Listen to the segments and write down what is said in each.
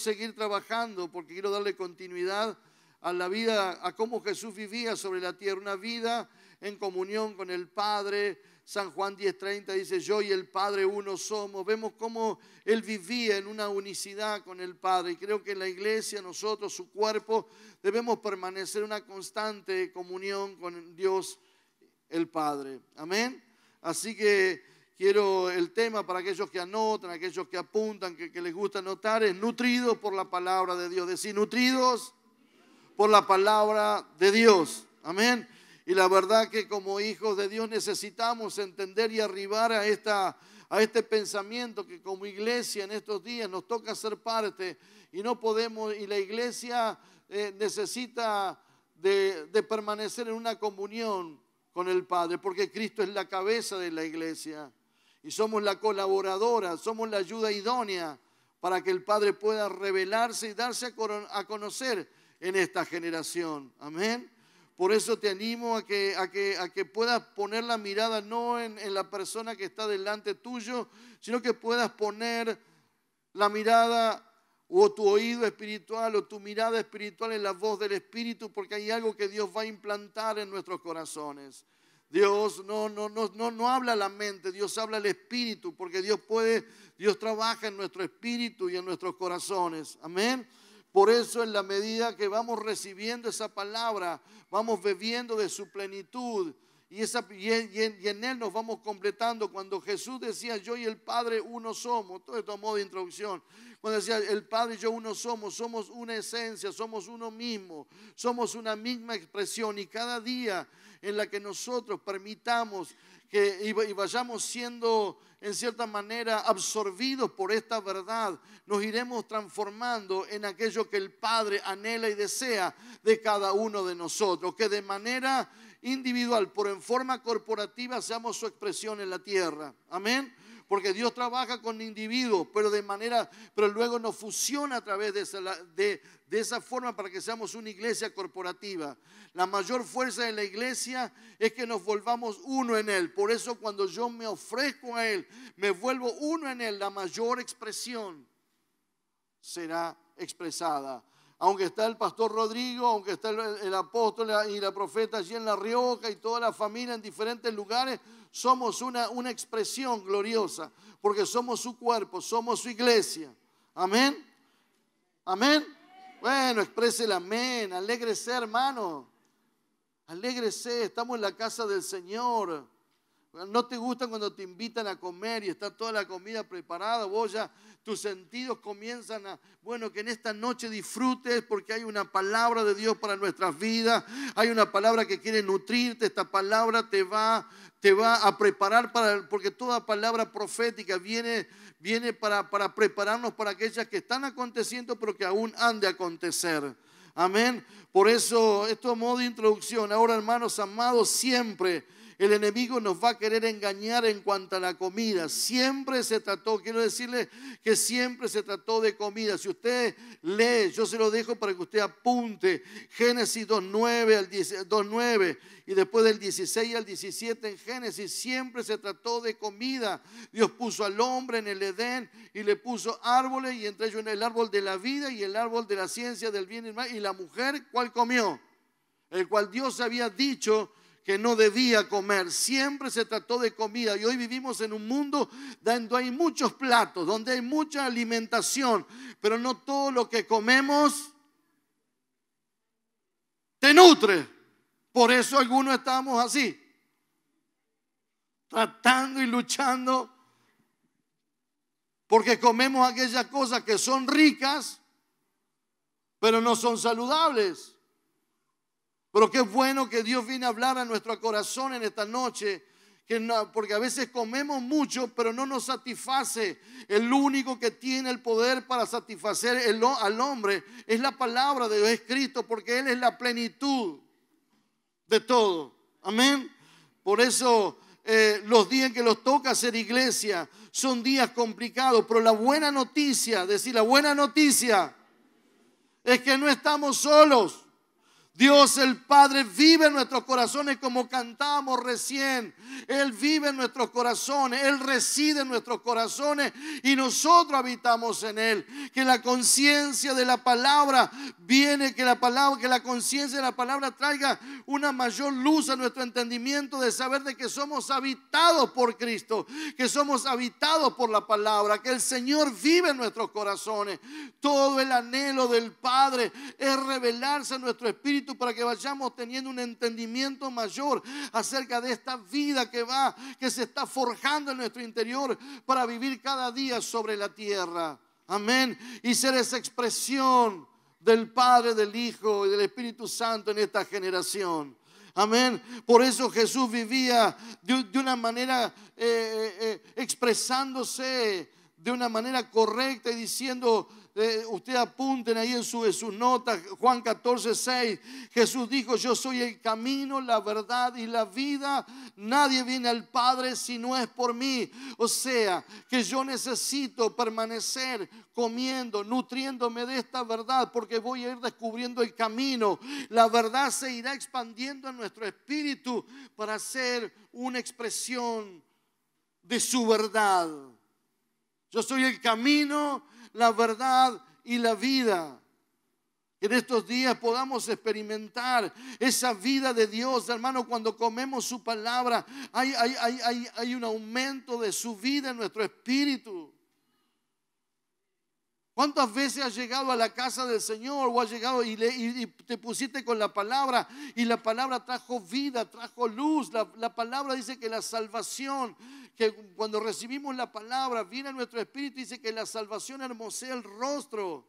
seguir trabajando porque quiero darle continuidad a la vida, a cómo Jesús vivía sobre la tierra, una vida en comunión con el Padre. San Juan 10:30 dice, yo y el Padre uno somos. Vemos cómo Él vivía en una unicidad con el Padre. Y creo que en la iglesia, nosotros, su cuerpo, debemos permanecer en una constante comunión con Dios el Padre. Amén. Así que Quiero el tema para aquellos que anotan, aquellos que apuntan, que, les gusta anotar, es nutridos por la palabra de Dios. Decir, nutridos por la palabra de Dios. Amén. Y la verdad que como hijos de Dios necesitamos entender y arribar a, esta, a este pensamiento que como iglesia en estos días nos toca ser parte y no podemos, y la iglesia eh, necesita de permanecer en una comunión con el Padre, porque Cristo es la cabeza de la iglesia y somos la colaboradora, somos la ayuda idónea para que el Padre pueda revelarse y darse a conocer en esta generación. Amén. Por eso te animo a que, puedas poner la mirada no en, en, la persona que está delante tuyo, sino que puedas poner la mirada o tu oído espiritual o tu mirada espiritual en la voz del Espíritu, porque hay algo que Dios va a implantar en nuestros corazones. Dios no, no, no, no, habla la mente, Dios habla el espíritu, porque Dios puede, Dios trabaja en nuestro espíritu y en nuestros corazones. Amén. Por eso en la medida que vamos recibiendo esa palabra, vamos bebiendo de su plenitud y, en, y en Él nos vamos completando. Cuando Jesús decía, yo y el Padre uno somos, todo esto a modo de introducción, cuando decía, el Padre y yo uno somos, somos una esencia, somos uno mismo, somos una misma expresión y cada día en la que nosotros permitamos que, y vayamos siendo en cierta manera absorbidos por esta verdad, nos iremos transformando en aquello que el Padre anhela y desea de cada uno de nosotros, que de manera individual, por en forma corporativa, seamos su expresión en la tierra. Amén porque Dios trabaja con individuos, pero de pero luego nos fusiona a través de esa forma para que seamos una iglesia corporativa. La mayor fuerza de la iglesia es que nos volvamos uno en Él. Por eso cuando yo me ofrezco a Él, me vuelvo uno en Él, la mayor expresión será expresada aunque está el pastor Rodrigo, aunque está el, apóstol y la profeta allí en La Rioja y toda la familia en diferentes lugares, somos una, expresión gloriosa, porque somos su cuerpo, somos su iglesia. Amén. Amén. Bueno, exprese el amén, alégrese hermano, alégrese, estamos en la casa del Señor. ¿No te gusta cuando te invitan a comer y está toda la comida preparada? Vos ya tus sentidos comienzan a, bueno, que en esta noche disfrutes porque hay una palabra de Dios para nuestras vidas, hay una palabra que quiere nutrirte, esta palabra te va, a preparar para, porque toda palabra profética viene, para, para prepararnos para aquellas que están aconteciendo pero que aún han de acontecer. Amén. Por eso, esto modo de introducción. Ahora, hermanos amados, siempre el enemigo nos va a querer engañar en cuanto a la comida. Siempre se trató, quiero decirle que siempre se trató de comida. Si usted lee, yo se lo dejo para que usted apunte Génesis 2.9 al 2.9 y después del 16 al 17 en Génesis siempre se trató de comida. Dios puso al hombre en el Edén y le puso árboles y entre ellos el árbol de la vida y el árbol de la ciencia del bien y mal. Y la mujer, ¿cuál comió? El cual Dios había dicho que no debía comer. Siempre se trató de comida y hoy vivimos en un mundo donde hay muchos platos, donde hay mucha alimentación, pero no todo lo que comemos te nutre. Por eso algunos estamos así, tratando y luchando, porque comemos aquellas cosas que son ricas, pero no son saludables. Pero qué bueno que Dios viene a hablar a nuestro corazón en esta noche. Que porque a veces comemos mucho, pero no nos satisface. El único que tiene el poder para satisfacer al hombre es la palabra de Dios, Cristo, porque Él es la plenitud de todo. Amén. Por eso eh, los días que los toca hacer iglesia son días complicados, pero la buena noticia, decir la buena noticia, es que no estamos solos. Dios el Padre vive en nuestros corazones como cantamos recién. Él vive en nuestros corazones, Él reside en nuestros corazones y nosotros habitamos en Él. Que la conciencia de la palabra viene, que la palabra, que la conciencia de la palabra traiga una mayor luz a nuestro entendimiento de saber de que somos habitados por Cristo, que somos habitados por la palabra, que el Señor vive en nuestros corazones. Todo el anhelo del Padre es revelarse en nuestro espíritu para que vayamos teniendo un entendimiento mayor acerca de esta vida que va, que se está forjando en nuestro interior para vivir cada día sobre la tierra. Amén. Y ser esa expresión del Padre, del Hijo y del Espíritu Santo en esta generación. Amén. Por eso Jesús vivía de, una manera eh, eh, eh, expresándose de una manera correcta y diciendo, eh, usted ustedes apunten ahí en, en sus notas, Juan 14, 6, Jesús dijo, yo soy el camino, la verdad y la vida, nadie viene al Padre si no es por mí. O sea, que yo necesito permanecer comiendo, nutriéndome de esta verdad, porque voy a ir descubriendo el camino. La verdad se irá expandiendo en nuestro espíritu para ser una expresión de su verdad. Yo soy el camino, la verdad y la vida. Que En estos días podamos experimentar esa vida de Dios, hermano, cuando comemos su palabra, hay, hay, hay un aumento de su vida en nuestro espíritu. ¿Cuántas veces has llegado a la casa del Señor o has llegado y, te pusiste con la palabra y la palabra trajo vida, trajo luz? La, palabra dice que la salvación, que cuando recibimos la palabra viene a nuestro espíritu, y dice que la salvación hermosea el rostro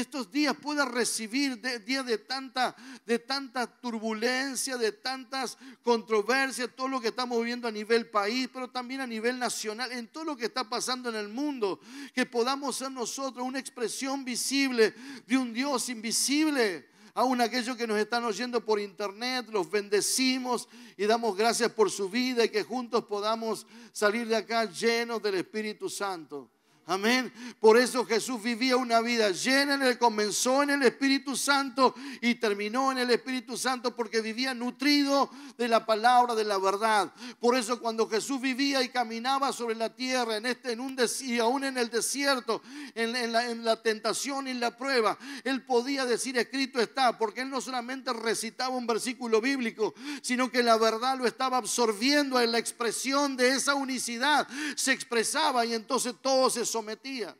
estos días pueda recibir día de tanta, de tanta turbulencia, de tantas controversias, todo lo que estamos viviendo a nivel país, pero también a nivel nacional, en todo lo que está pasando en el mundo, que podamos ser nosotros una expresión visible de un Dios invisible. Aún aquellos que nos están oyendo por internet, los bendecimos y damos gracias por su vida y que juntos podamos salir de acá llenos del Espíritu Santo. Amén. Por eso Jesús vivía una vida llena en él, comenzó en el Espíritu Santo y terminó en el Espíritu Santo porque vivía nutrido de la palabra, de la verdad. Por eso cuando Jesús vivía y caminaba sobre la tierra, en este, en un y aún en el desierto, en, la, tentación y en la prueba, él podía decir escrito está, porque él no solamente recitaba un versículo bíblico, sino que la verdad lo estaba absorbiendo en la expresión de esa unicidad. Se expresaba y entonces todo se sometía.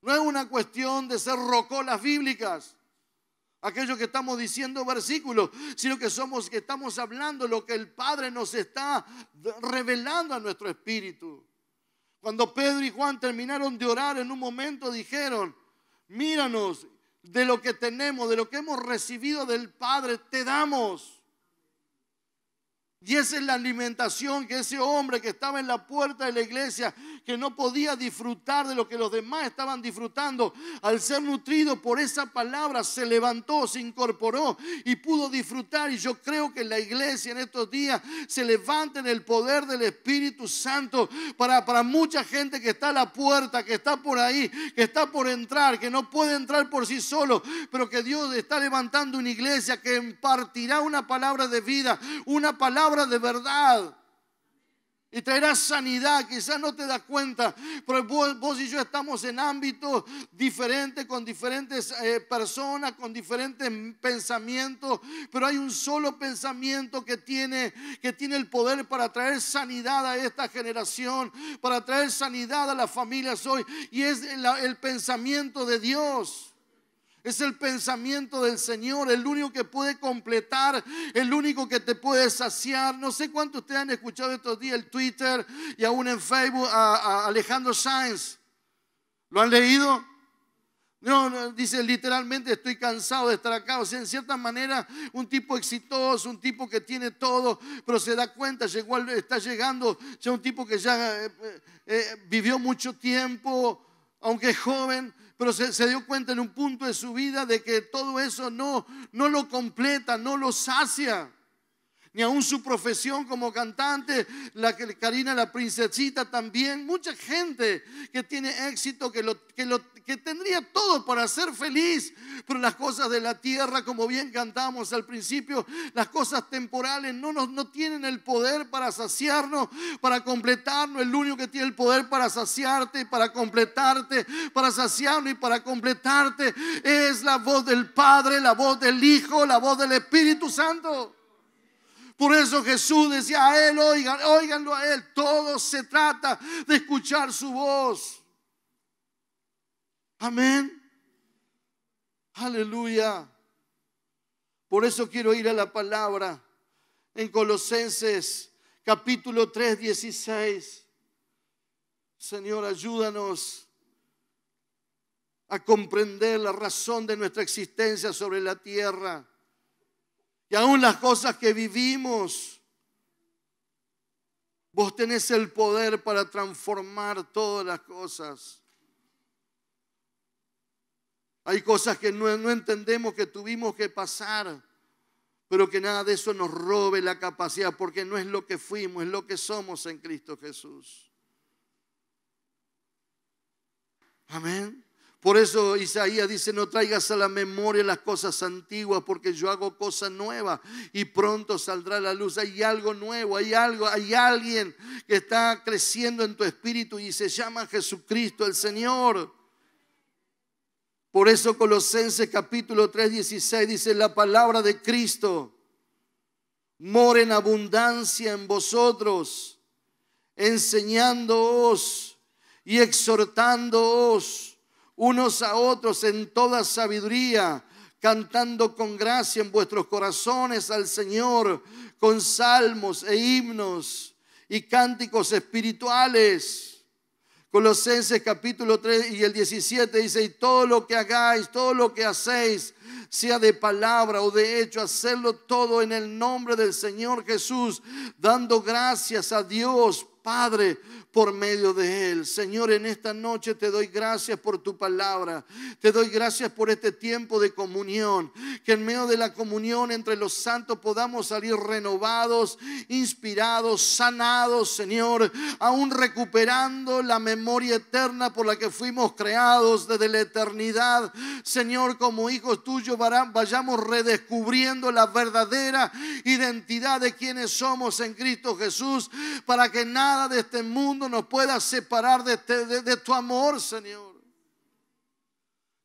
No es una cuestión de ser rocolas bíblicas, aquello que estamos diciendo versículos, sino que somos que estamos hablando lo que el Padre nos está revelando a nuestro espíritu. Cuando Pedro y Juan terminaron de orar en un momento dijeron, "Míranos de lo que tenemos, de lo que hemos recibido del Padre, te damos." Y esa es la alimentación que ese hombre que estaba en la puerta de la iglesia que no podía disfrutar de lo que los demás estaban disfrutando, al ser nutrido por esa palabra, se levantó, se incorporó y pudo disfrutar. Y yo creo que la iglesia en estos días se levanta en el poder del Espíritu Santo para, para mucha gente que está a la puerta, que está por ahí, que está por entrar, que no puede entrar por sí solo, pero que Dios está levantando una iglesia que impartirá una palabra de vida, una palabra de verdad y traerá sanidad. Quizás no te das cuenta, pero vos, y yo estamos en ámbitos diferentes, con diferentes eh, personas, con diferentes pensamientos, pero hay un solo pensamiento que tiene, que tiene el poder para traer sanidad a esta generación, para traer sanidad a las familias hoy, y es el pensamiento de Dios. Es el pensamiento del Señor, el único que puede completar, el único que te puede saciar. No sé cuánto ustedes han escuchado estos días el Twitter y aún en Facebook a, Alejandro Sáenz. ¿Lo han leído? No, dice literalmente estoy cansado de estar acá. O sea, en cierta manera, un tipo exitoso, un tipo que tiene todo, pero se da cuenta, llegó, está llegando ya un tipo que ya eh, eh, eh, vivió mucho tiempo, aunque es joven, pero se, dio cuenta en un punto de su vida de que todo eso no, no lo completa, no lo sacia ni aún su profesión como cantante, la que Karina la princesita también, mucha gente que tiene éxito, que, lo, que, lo, que tendría todo para ser feliz, pero las cosas de la tierra, como bien cantamos al principio, las cosas temporales no, nos, no tienen el poder para saciarnos, para completarnos, el único que tiene el poder para saciarte para completarte, para saciarnos y para completarte es la voz del Padre, la voz del Hijo, la voz del Espíritu Santo. Por eso Jesús decía a él, oigan, oiganlo a él. Todo se trata de escuchar su voz. Amén. Aleluya. Por eso quiero ir a la palabra en Colosenses capítulo 3, 16. Señor, ayúdanos a comprender la razón de nuestra existencia sobre la tierra. Y aún las cosas que vivimos, vos tenés el poder para transformar todas las cosas. Hay cosas que no, entendemos que tuvimos que pasar, pero que nada de eso nos robe la capacidad, porque no es lo que fuimos, es lo que somos en Cristo Jesús. Amén. Por eso Isaías dice, no traigas a la memoria las cosas antiguas, porque yo hago cosas nuevas y pronto saldrá la luz. Hay algo nuevo, hay algo, hay alguien que está creciendo en tu espíritu y se llama Jesucristo el Señor. Por eso Colosenses capítulo 3, 16 dice, la palabra de Cristo mora en abundancia en vosotros, enseñándoos y exhortándoos unos a otros en toda sabiduría, cantando con gracia en vuestros corazones al Señor, con salmos e himnos y cánticos espirituales. Colosenses capítulo 3 y el 17 dice, y todo lo que hagáis, todo lo que hacéis, sea de palabra o de hecho, hacerlo todo en el nombre del Señor Jesús, dando gracias a Dios Padre por medio de Él. Señor, en esta noche te doy gracias por tu palabra. Te doy gracias por este tiempo de comunión. Que en medio de la comunión entre los santos podamos salir renovados, inspirados, sanados, Señor. Aún recuperando la memoria eterna por la que fuimos creados desde la eternidad. Señor, como hijos tuyos, vayamos redescubriendo la verdadera identidad de quienes somos en Cristo Jesús para que nada de este mundo no nos pueda separar de tu amor, Señor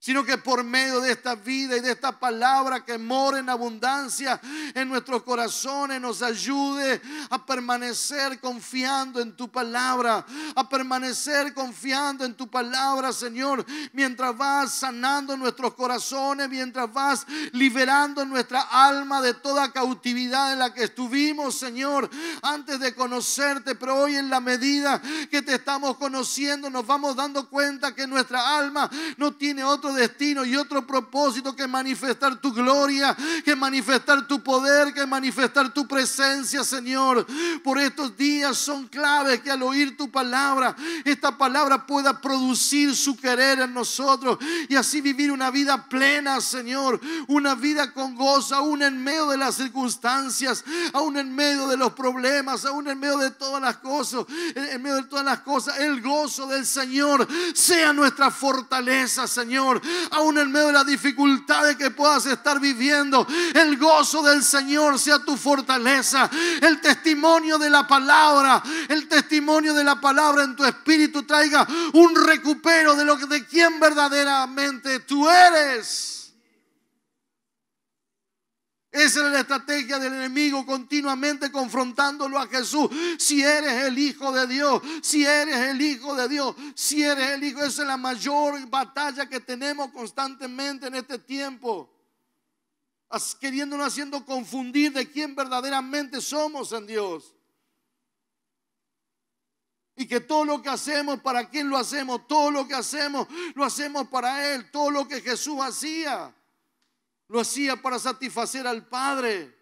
sino que por medio de esta vida y de esta palabra que mora en abundancia en nuestros corazones nos ayude a permanecer confiando en tu palabra, a permanecer confiando en tu palabra, Señor, mientras vas sanando nuestros corazones, mientras vas liberando nuestra alma de toda cautividad en la que estuvimos, Señor, antes de conocerte, pero hoy en la medida que te estamos conociendo nos vamos dando cuenta que nuestra alma no tiene otro destino y otro propósito que manifestar tu gloria, que manifestar tu poder, que manifestar tu presencia, Señor. Por estos días son claves que al oír tu palabra, esta palabra pueda producir su querer en nosotros y así vivir una vida plena, Señor. Una vida con gozo, aún en medio de las circunstancias, aún en medio de los problemas, aún en medio de todas las cosas, en medio de todas las cosas. El gozo del Señor sea nuestra fortaleza, Señor aún en medio de las dificultades que puedas estar viviendo. El gozo del Señor sea tu fortaleza. El testimonio de la palabra, el testimonio de la palabra en tu espíritu traiga un recupero de lo de quien verdaderamente tú eres. Esa es la estrategia del enemigo continuamente confrontándolo a Jesús. Si eres el Hijo de Dios, si eres el Hijo de Dios, si eres el Hijo, esa es la mayor batalla que tenemos constantemente en este tiempo. Queriéndonos haciendo confundir de quién verdaderamente somos en Dios. Y que todo lo que hacemos, ¿para quién lo hacemos? Todo lo que hacemos, lo hacemos para Él, todo lo que Jesús hacía. Lo hacía para satisfacer al Padre.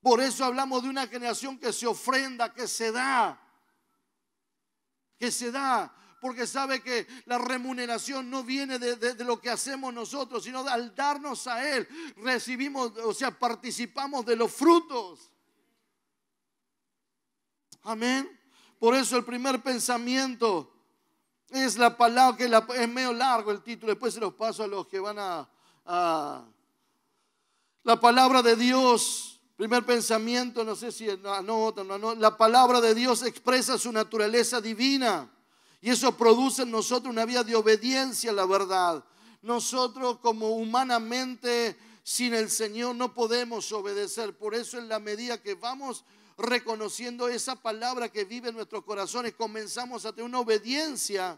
Por eso hablamos de una generación que se ofrenda, que se da. Que se da. Porque sabe que la remuneración no viene de, lo que hacemos nosotros, sino al darnos a Él, recibimos, o sea, participamos de los frutos. Amén. Por eso el primer pensamiento es la palabra que es medio largo el título. Después se los paso a los que van a, Ah. la palabra de Dios, primer pensamiento, no sé si no, la palabra de Dios expresa su naturaleza divina y eso produce en nosotros una vía de obediencia a la verdad. Nosotros como humanamente sin el Señor no podemos obedecer, por eso en la medida que vamos reconociendo esa palabra que vive en nuestros corazones, comenzamos a tener una obediencia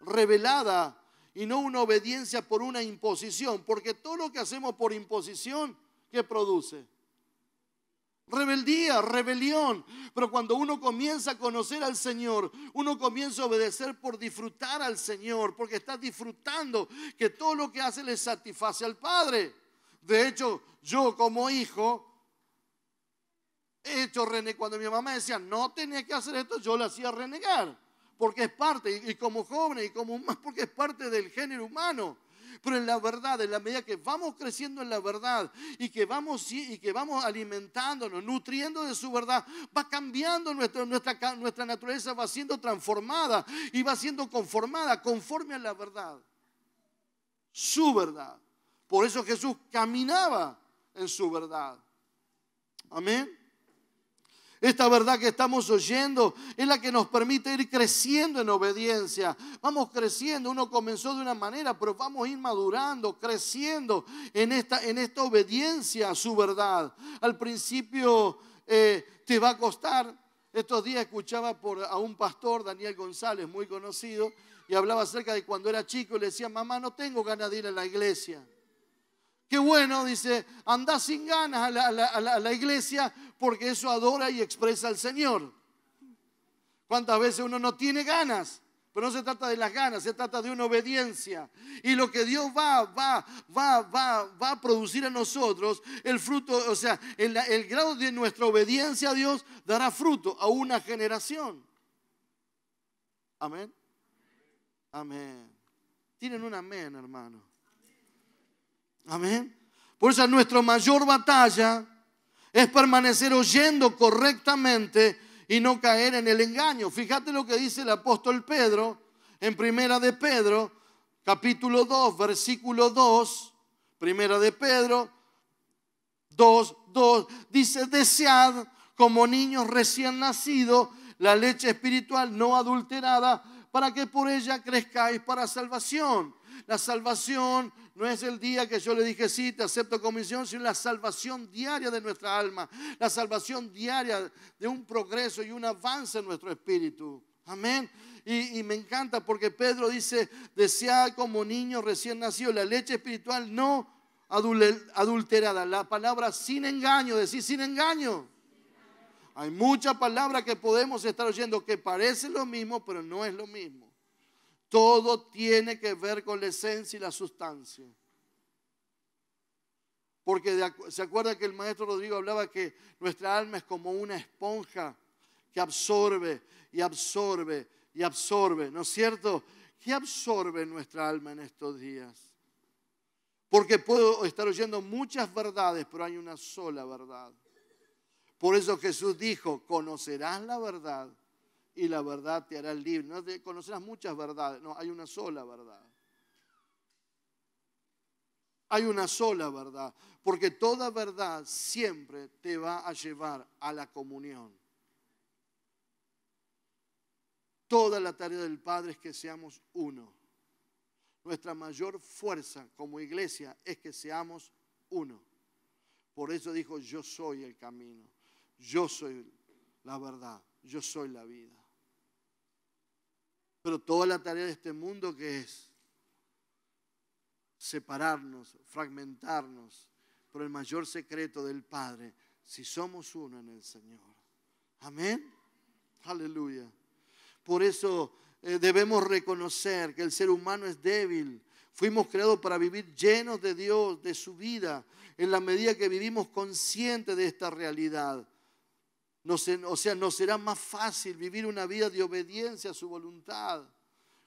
revelada y no una obediencia por una imposición, porque todo lo que hacemos por imposición, ¿qué produce? Rebeldía, rebelión. Pero cuando uno comienza a conocer al Señor, uno comienza a obedecer por disfrutar al Señor, porque está disfrutando que todo lo que hace le satisface al Padre. De hecho, yo como hijo, he hecho renegar. Cuando mi mamá decía, no tenía que hacer esto, yo le hacía renegar porque es parte, y como jóvenes y como más porque es parte del género humano. Pero en la verdad, en la medida que vamos creciendo en la verdad y que vamos, y que vamos alimentándonos, nutriendo de su verdad, va cambiando nuestra, nuestra, nuestra naturaleza, va siendo transformada y va siendo conformada conforme a la verdad. Su verdad. Por eso Jesús caminaba en su verdad. Amén. Esta verdad que estamos oyendo es la que nos permite ir creciendo en obediencia. Vamos creciendo, uno comenzó de una manera, pero vamos a ir madurando, creciendo en esta, en esta obediencia a su verdad. Al principio eh, te va a costar. Estos días escuchaba por, a un pastor, Daniel González, muy conocido, y hablaba acerca de cuando era chico y le decía, mamá, no tengo ganas de ir a la iglesia. Qué bueno, dice, anda sin ganas a la, iglesia porque eso adora y expresa al Señor. ¿Cuántas veces uno no tiene ganas? Pero no se trata de las ganas, se trata de una obediencia. Y lo que Dios va, va, va, va, va a producir en nosotros, el fruto, o sea, el grado de nuestra obediencia a Dios dará fruto a una generación. Amén. Amén. Tienen un amén, hermano. Amén. Por eso nuestra mayor batalla es permanecer oyendo correctamente y no caer en el engaño. Fíjate lo que dice el apóstol Pedro en Primera de Pedro, capítulo 2, versículo 2, Primera de Pedro 2, 2, dice, desead como niños recién nacidos la leche espiritual no adulterada para que por ella crezcáis para salvación la salvación no es el día que yo le dije, sí, te acepto comisión, sino la salvación diaria de nuestra alma, la salvación diaria de un progreso y un avance en nuestro espíritu. Amén. Y, me encanta porque Pedro dice, desea como niño recién nacido la leche espiritual no adulterada, la palabra sin engaño, decir sin engaño. Hay muchas palabras que podemos estar oyendo que parecen lo mismo, pero no es lo mismo. Todo tiene que ver con la esencia y la sustancia. Porque se acuerda que el maestro Rodrigo hablaba que nuestra alma es como una esponja que absorbe y absorbe y absorbe, ¿no es cierto? ¿Qué absorbe nuestra alma en estos días? Porque puedo estar oyendo muchas verdades, pero hay una sola verdad. Por eso Jesús dijo, conocerás la verdad y la verdad te hará libre. No de conocerás muchas verdades, no, hay una sola verdad. Hay una sola verdad, porque toda verdad siempre te va a llevar a la comunión. Toda la tarea del Padre es que seamos uno. Nuestra mayor fuerza como iglesia es que seamos uno. Por eso dijo, yo soy el camino, yo soy la verdad, yo soy la vida. Pero toda la tarea de este mundo que es separarnos, fragmentarnos, por el mayor secreto del Padre, si somos uno en el Señor. Amén. Aleluya. Por eso eh, debemos reconocer que el ser humano es débil. Fuimos creados para vivir llenos de Dios, de su vida, en la medida que vivimos conscientes de esta realidad o sea, nos será más fácil vivir una vida de obediencia a su voluntad.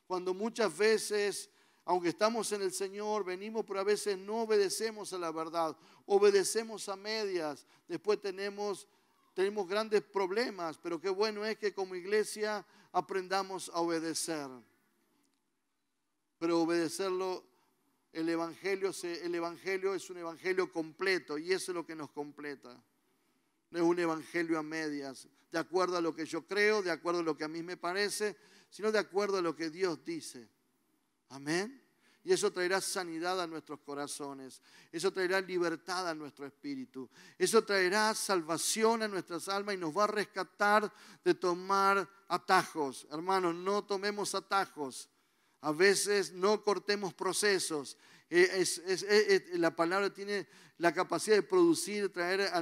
Cuando muchas veces, aunque estamos en el Señor, venimos, pero a veces no obedecemos a la verdad, obedecemos a medias, después tenemos, tenemos grandes problemas, pero qué bueno es que como iglesia aprendamos a obedecer. Pero obedecerlo, el Evangelio, el evangelio es un Evangelio completo y eso es lo que nos completa. No es un evangelio a medias, de acuerdo a lo que yo creo, de acuerdo a lo que a mí me parece, sino de acuerdo a lo que Dios dice. Amén. Y eso traerá sanidad a nuestros corazones. Eso traerá libertad a nuestro espíritu. Eso traerá salvación a nuestras almas y nos va a rescatar de tomar atajos. Hermanos, no tomemos atajos. A veces no cortemos procesos eh, eh, eh, la palabra tiene la capacidad de producir, traer a,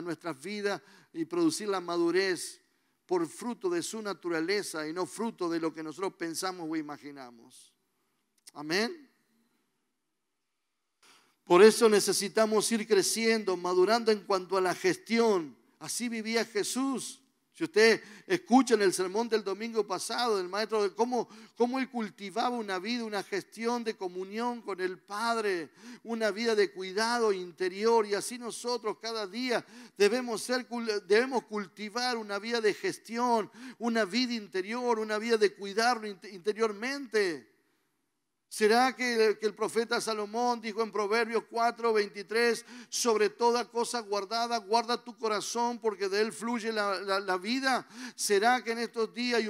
nuestras vidas y producir la madurez por fruto de su naturaleza y no fruto de lo que nosotros pensamos o imaginamos. Amén. Por eso necesitamos ir creciendo, madurando en cuanto a la gestión. Así vivía Jesús. Si usted escucha en el sermón del domingo pasado del maestro de cómo, cómo él cultivaba una vida, una gestión de comunión con el Padre, una vida de cuidado interior y así nosotros cada día debemos, ser, debemos cultivar una vida de gestión, una vida interior, una vida de cuidarlo interiormente. ¿Será que, el profeta Salomón dijo en Proverbios 4, 23, sobre toda cosa guardada, guarda tu corazón porque de él fluye la, vida? ¿Será que en estos días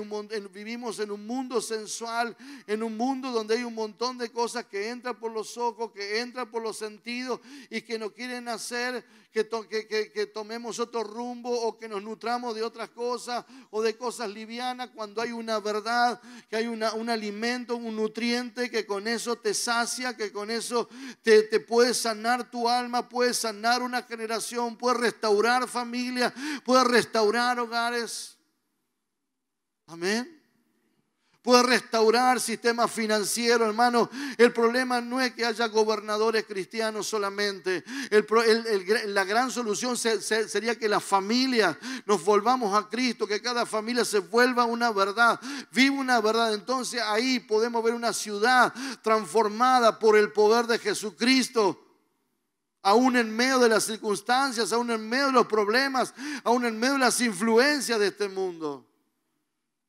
vivimos en un mundo sensual, en un mundo donde hay un montón de cosas que entran por los ojos, que entran por los sentidos y que no quieren hacer que, tomemos otro rumbo o que nos nutramos de otras cosas o de cosas livianas cuando hay una verdad, que hay una, un alimento, un nutriente que con eso te sacia, que con eso te, te sanar tu alma, puede sanar una generación, puede restaurar familias, puede restaurar hogares. Amén. Puede restaurar sistemas financieros, hermano. El problema no es que haya gobernadores cristianos solamente. la gran solución sería que las familias nos volvamos a Cristo, que cada familia se vuelva una verdad, viva una verdad. Entonces ahí podemos ver una ciudad transformada por el poder de Jesucristo aún en medio de las circunstancias, aún en medio de los problemas, aún en medio de las influencias de este mundo.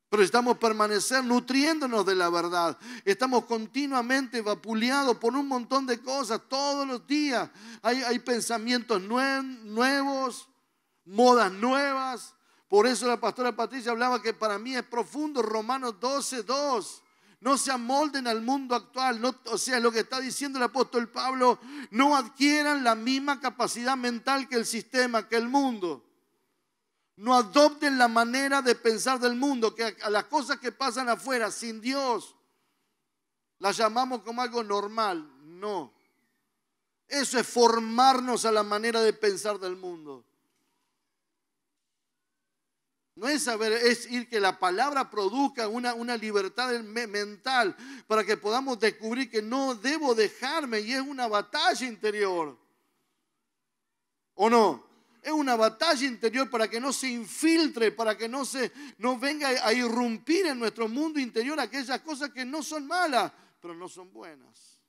Pero estamos permanecer nutriéndonos de la verdad. Estamos continuamente vapuleados por un montón de cosas todos los días. Hay, pensamientos nuevos, modas nuevas. Por eso la pastora Patricia hablaba que para mí es profundo Romanos 12, 2 no se amolden al mundo actual. o sea, lo que está diciendo el apóstol Pablo, no adquieran la misma capacidad mental que el sistema, que el mundo. No adopten la manera de pensar del mundo, que a las cosas que pasan afuera sin Dios las llamamos como algo normal. No. Eso es formarnos a la manera de pensar del mundo. No es saber, es ir que la palabra produzca una, una, libertad mental para que podamos descubrir que no debo dejarme y es una batalla interior. ¿O no? Es una batalla interior para que no se infiltre, para que no, se, no venga a irrumpir en nuestro mundo interior aquellas cosas que no son malas, pero no son buenas.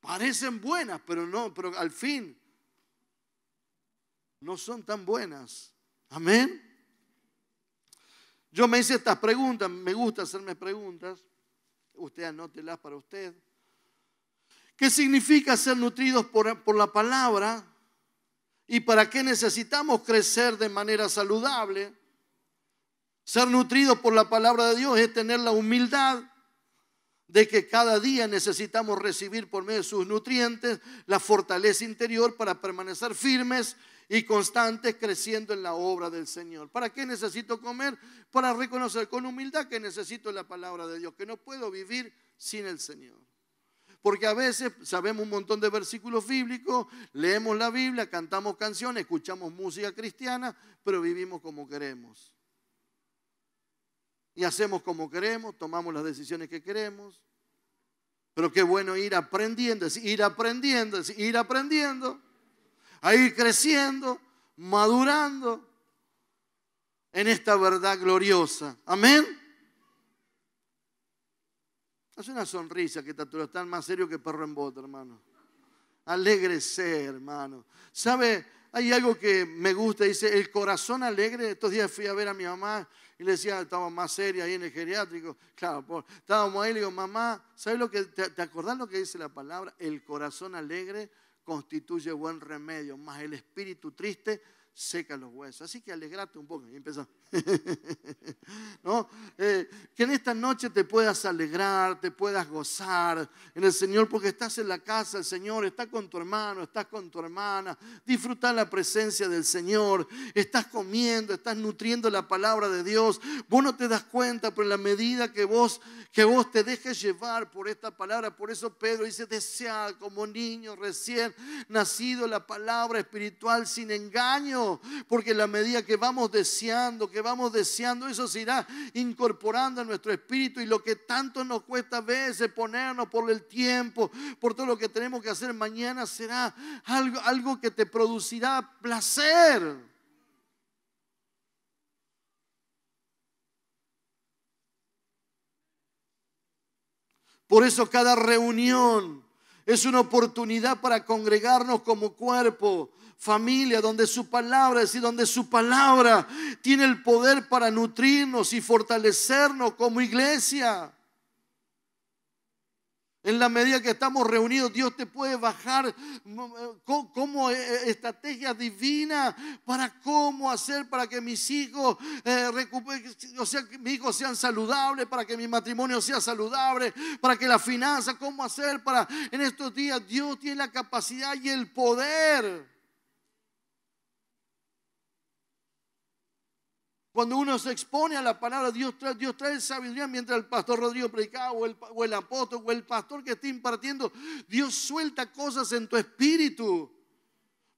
Parecen buenas, pero no, pero al fin no son tan buenas. Amén. Yo me hice estas preguntas, me gusta hacerme preguntas. Usted anótelas para usted. ¿Qué significa ser nutridos por, por la palabra? ¿Y para qué necesitamos crecer de manera saludable? Ser nutridos por la palabra de Dios es tener la humildad de que cada día necesitamos recibir por medio de sus nutrientes la fortaleza interior para permanecer firmes y constantes creciendo en la obra del Señor. ¿Para qué necesito comer? Para reconocer con humildad que necesito la palabra de Dios, que no puedo vivir sin el Señor. Porque a veces sabemos un montón de versículos bíblicos, leemos la Biblia, cantamos canciones, escuchamos música cristiana, pero vivimos como queremos. Y hacemos como queremos, tomamos las decisiones que queremos. Pero qué bueno ir aprendiendo, ir aprendiendo, ir aprendiendo, a ir creciendo, madurando en esta verdad gloriosa. Amén hace una sonrisa que te lo están más serio que perro en bota, hermano. alegre sé hermano. ¿Sabe? Hay algo que me gusta, dice, el corazón alegre. Estos días fui a ver a mi mamá y le decía, estaba más serio ahí en el geriátrico. Claro, estábamos ahí y le digo, mamá, ¿sabes lo que, te, te acordás lo que dice la palabra? El corazón alegre constituye buen remedio, más el espíritu triste seca los huesos. Así que alegrate un poco y empezó. ¿No? Eh, que en esta noche te puedas alegrar, te puedas gozar en el Señor, porque estás en la casa del Señor, estás con tu hermano, estás con tu hermana, disfruta la presencia del Señor, estás comiendo, estás nutriendo la palabra de Dios. Vos no te das cuenta, pero en la medida que vos, que vos te dejes llevar por esta palabra, por eso Pedro dice, desea como niño recién nacido la palabra espiritual sin engaño porque la medida que vamos deseando, que vamos deseando, eso se irá incorporando a nuestro espíritu y lo que tanto nos cuesta a veces ponernos por el tiempo, por todo lo que tenemos que hacer mañana, será algo, algo que te producirá placer. Por eso cada reunión es una oportunidad para congregarnos como cuerpo, familia, donde su palabra, es y donde su palabra tiene el poder para nutrirnos y fortalecernos como iglesia. En la medida que estamos reunidos, Dios te puede bajar mm, eh, como eh, eh, estrategia divina para cómo hacer para que mis hijos o sea, que mis hijos sean saludables, para que mi matrimonio sea saludable, para que la finanza, cómo hacer para en estos días Dios tiene la capacidad y el poder Cuando uno se expone a la palabra, Dios Dios trae sabiduría mientras el pastor Rodrigo predicaba o el, apóstol o el pastor que está impartiendo. Dios suelta cosas en tu espíritu.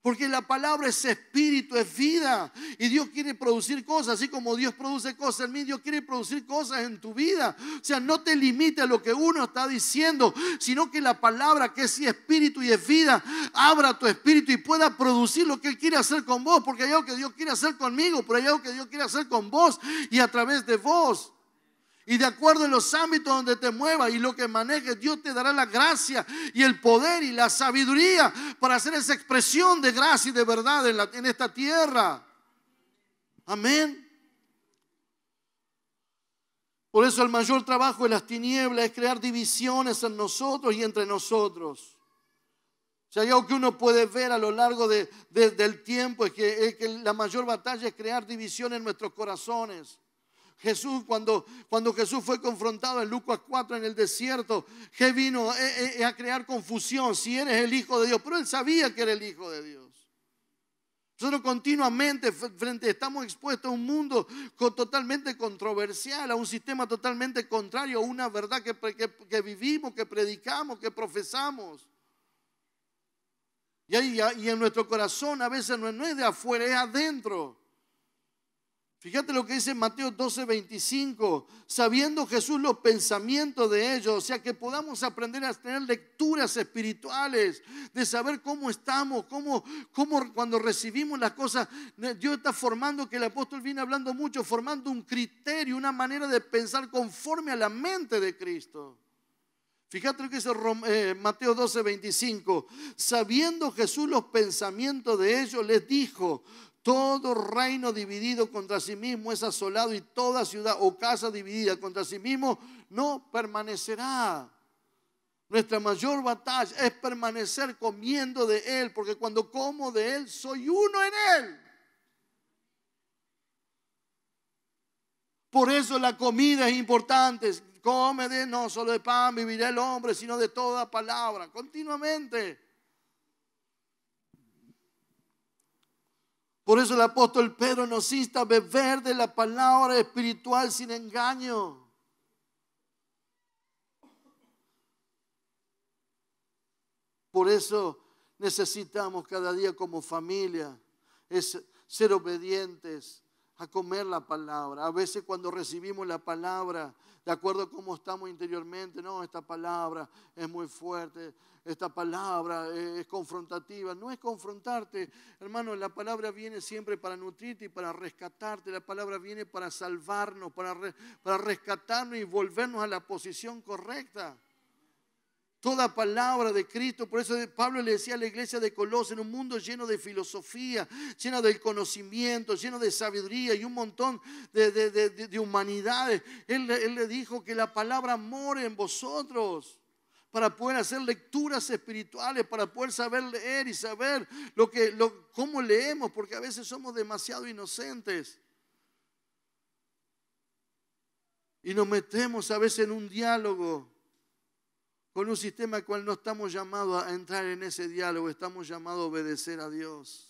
Porque la palabra es espíritu, es vida. Y Dios quiere producir cosas, así como Dios produce cosas en mí, Dios quiere producir cosas en tu vida. O sea, no te limites a lo que uno está diciendo, sino que la palabra que es espíritu y es vida, abra tu espíritu y pueda producir lo que Él quiere hacer con vos. Porque hay algo que Dios quiere hacer conmigo, pero hay algo que Dios quiere hacer con vos y a través de vos. Y de acuerdo en los ámbitos donde te muevas y lo que manejes, Dios te dará la gracia y el poder y la sabiduría para hacer esa expresión de gracia y de verdad en, esta tierra. Amén. Por eso el mayor trabajo de las tinieblas es crear divisiones en nosotros y entre nosotros. sea, hay algo que uno puede ver a lo largo del tiempo es que, es que la mayor batalla es crear división en nuestros corazones. Jesús, cuando, cuando Jesús fue confrontado en Lucas 4 en el desierto, que vino eh, eh, eh, a crear confusión si eres el Hijo de Dios, pero él sabía que era el Hijo de Dios. Nosotros continuamente frente, estamos expuestos a un mundo totalmente controversial, a un sistema totalmente contrario, a una verdad que, que, vivimos, que predicamos, que profesamos. Y, ahí, y en nuestro corazón a veces no, no es de afuera, es adentro. Fíjate lo que dice Mateo 12, 25, sabiendo Jesús los pensamientos de ellos, o sea que podamos aprender a tener lecturas espirituales, de saber cómo estamos, cómo, cómo cuando recibimos las cosas, Dios está formando, que el apóstol viene hablando mucho, formando un criterio, una manera de pensar conforme a la mente de Cristo. Fíjate lo que dice eh, Mateo 12, 25. Sabiendo Jesús los pensamientos de ellos, les dijo, todo reino dividido contra sí mismo es asolado y toda ciudad o casa dividida contra sí mismo no permanecerá. Nuestra mayor batalla es permanecer comiendo de Él, porque cuando como de Él soy uno en Él. Por eso la comida es importante. Come de no solo de pan vivirá el hombre, sino de toda palabra, continuamente. Por eso el apóstol Pedro nos insta a beber de la palabra espiritual sin engaño. Por eso necesitamos cada día como familia ser obedientes a comer la palabra. A veces cuando recibimos la palabra, de acuerdo a cómo estamos interiormente, no, esta palabra es muy fuerte, esta palabra es confrontativa. No es confrontarte, hermano, la palabra viene siempre para nutrirte y para rescatarte, la palabra viene para salvarnos, para, para rescatarnos y volvernos a la posición correcta toda palabra de Cristo. Por eso Pablo le decía a la iglesia de Colos en un mundo lleno de filosofía, lleno del conocimiento, lleno de sabiduría y un montón de, humanidades, él, le dijo que la palabra more en vosotros para poder hacer lecturas espirituales, para poder saber leer y saber lo que, lo, cómo leemos, porque a veces somos demasiado inocentes. Y nos metemos a veces en un diálogo con un sistema al cual no estamos llamados a entrar en ese diálogo, estamos llamados a obedecer a Dios.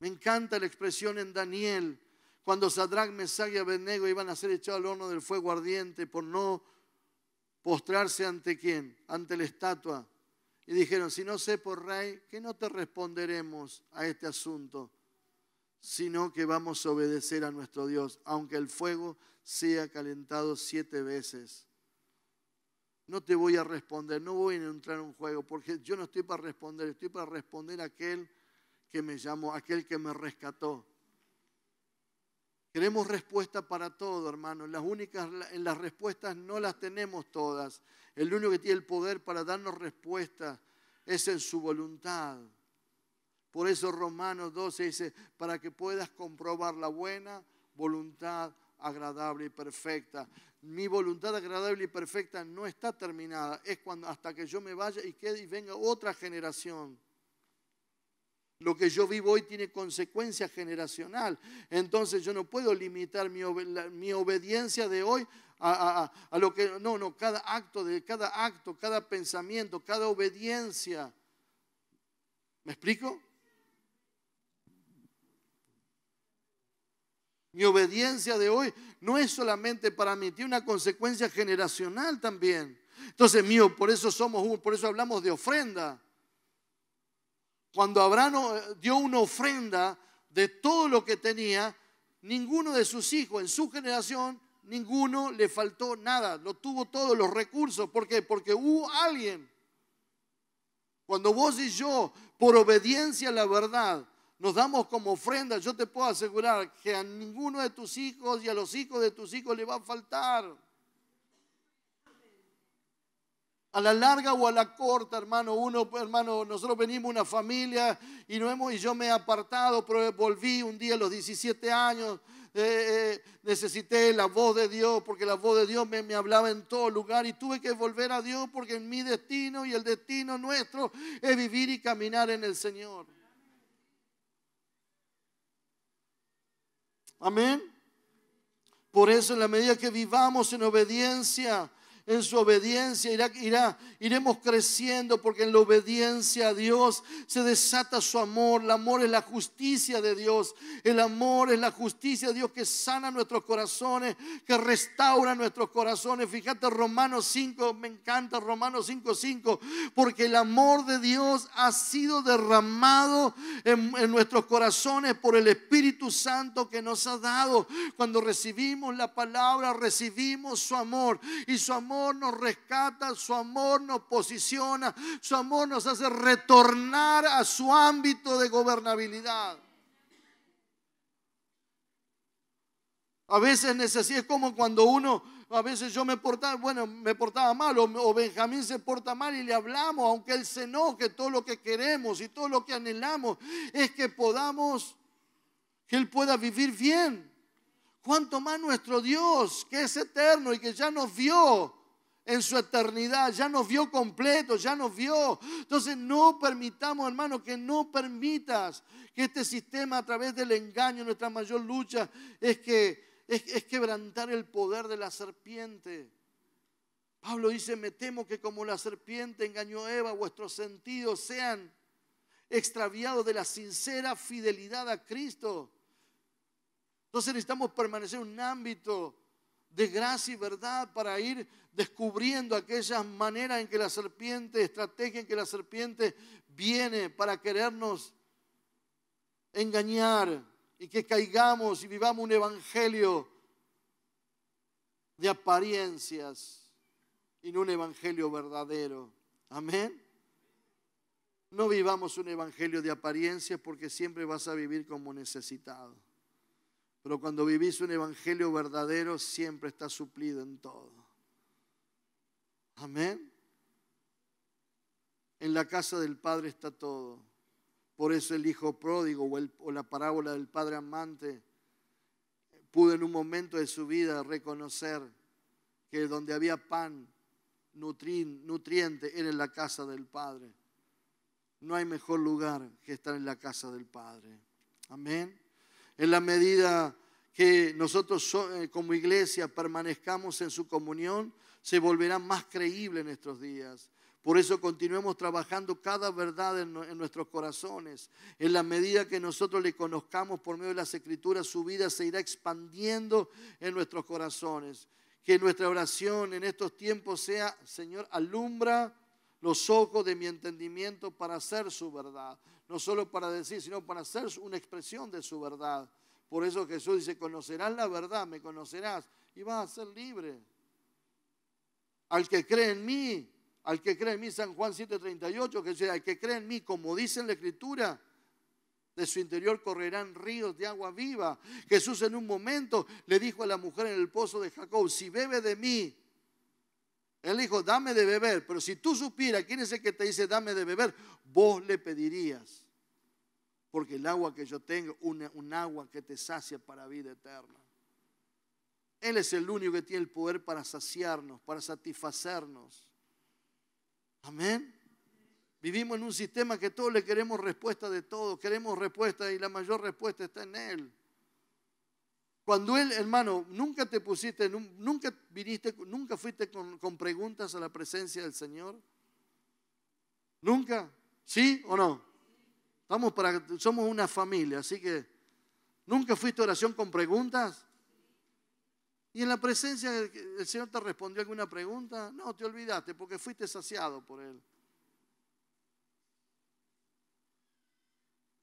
Me encanta la expresión en Daniel, cuando Sadrach, Mesach y Abednego iban a ser echados al horno del fuego ardiente por no postrarse ante quién, ante la estatua. Y dijeron, si no sé por rey, que no te responderemos a este asunto, sino que vamos a obedecer a nuestro Dios, aunque el fuego sea calentado siete veces no te voy a responder, no voy a entrar en un juego, porque yo no estoy para responder, estoy para responder a aquel que me llamó, aquel que me rescató. Queremos respuesta para todo, hermano. Las únicas, las respuestas no las tenemos todas. El único que tiene el poder para darnos respuesta es en su voluntad. Por eso Romanos 12 dice, para que puedas comprobar la buena voluntad agradable y perfecta. Mi voluntad agradable y perfecta no está terminada, es cuando hasta que yo me vaya y quede venga otra generación. Lo que yo vivo hoy tiene consecuencia generacional. Entonces yo no puedo limitar mi, obediencia de hoy a, a, lo que... No, no, cada acto, de, cada acto, cada pensamiento, cada obediencia. ¿Me explico? Mi obediencia de hoy no es solamente para mí, tiene una consecuencia generacional también. Entonces, mío, por eso somos, por eso hablamos de ofrenda. Cuando Abraham eh, dio una ofrenda de todo lo que tenía, ninguno de sus hijos en su generación, ninguno le faltó nada, lo tuvo todos los recursos. ¿Por qué? Porque hubo alguien. Cuando vos y yo, por obediencia a la verdad, nos damos como ofrenda, yo te puedo asegurar que a ninguno de tus hijos y a los hijos de tus hijos le va a faltar. A la larga o a la corta, hermano, uno, hermano, nosotros venimos una familia y no hemos, y yo me he apartado, pero volví un día a los 17 años, eh, eh, necesité la voz de Dios, porque la voz de Dios me, me, hablaba en todo lugar y tuve que volver a Dios porque en mi destino y el destino nuestro es vivir y caminar en el Señor. Amén. Por eso en la medida que vivamos en obediencia, en su obediencia irá, irá, iremos creciendo porque en la obediencia a Dios se desata su amor. El amor es la justicia de Dios. El amor es la justicia de Dios que sana nuestros corazones, que restaura nuestros corazones. Fíjate Romanos 5, me encanta Romanos 5, 5, porque el amor de Dios ha sido derramado en, en nuestros corazones por el Espíritu Santo que nos ha dado. Cuando recibimos la palabra, recibimos su amor y su amor nos rescata, su amor nos posiciona, su amor nos hace retornar a su ámbito de gobernabilidad. A veces es como cuando uno, a veces yo me portaba, bueno, me portaba mal, o, Benjamín se porta mal y le hablamos, aunque él se enoje, todo lo que queremos y todo lo que anhelamos es que podamos, que él pueda vivir bien. Cuanto más nuestro Dios, que es eterno y que ya nos vio, en su eternidad, ya nos vio completo, ya nos vio. Entonces no permitamos, hermano, que no permitas que este sistema a través del engaño, nuestra mayor lucha es que es, quebrantar el poder de la serpiente. Pablo dice, me temo que como la serpiente engañó a Eva, vuestros sentidos sean extraviados de la sincera fidelidad a Cristo. Entonces necesitamos permanecer en un ámbito de gracia y verdad para ir descubriendo aquellas maneras en que la serpiente, estrategia en que la serpiente viene para querernos engañar y que caigamos y vivamos un evangelio de apariencias y no un evangelio verdadero. Amén. No vivamos un evangelio de apariencias porque siempre vas a vivir como necesitado. Pero cuando vivís un evangelio verdadero, siempre está suplido en todo. Amén. En la casa del Padre está todo. Por eso el hijo pródigo o, la parábola del Padre amante pudo en un momento de su vida reconocer que donde había pan, nutriente, era en la casa del Padre. No hay mejor lugar que estar en la casa del Padre. Amén en la medida que nosotros eh, como iglesia permanezcamos en su comunión, se volverá más creíble en estos días. Por eso continuemos trabajando cada verdad en, en, nuestros corazones. En la medida que nosotros le conozcamos por medio de las escrituras, su vida se irá expandiendo en nuestros corazones. Que nuestra oración en estos tiempos sea, Señor, alumbra los ojos de mi entendimiento para hacer su verdad. No solo para decir, sino para hacer una expresión de su verdad. Por eso Jesús dice, conocerás la verdad, me conocerás y vas a ser libre. Al que cree en mí, al que cree en mí, San Juan 7:38, que dice, al que cree en mí, como dice en la escritura, de su interior correrán ríos de agua viva. Jesús en un momento le dijo a la mujer en el pozo de Jacob, si bebe de mí, él dijo, dame de beber, pero si tú supieras quién es el que te dice, dame de beber, vos le pedirías. Porque el agua que yo tengo, un agua que te sacia para vida eterna. Él es el único que tiene el poder para saciarnos, para satisfacernos. Amén. Vivimos en un sistema que todos le queremos respuesta de todo, queremos respuesta y la mayor respuesta está en Él. Cuando él, hermano, nunca te pusiste, nunca viniste, nunca fuiste con, preguntas a la presencia del Señor. ¿Nunca? ¿Sí o no? Estamos para, somos una familia, así que nunca fuiste a oración con preguntas. Y en la presencia del Señor te respondió alguna pregunta, no, te olvidaste porque fuiste saciado por Él.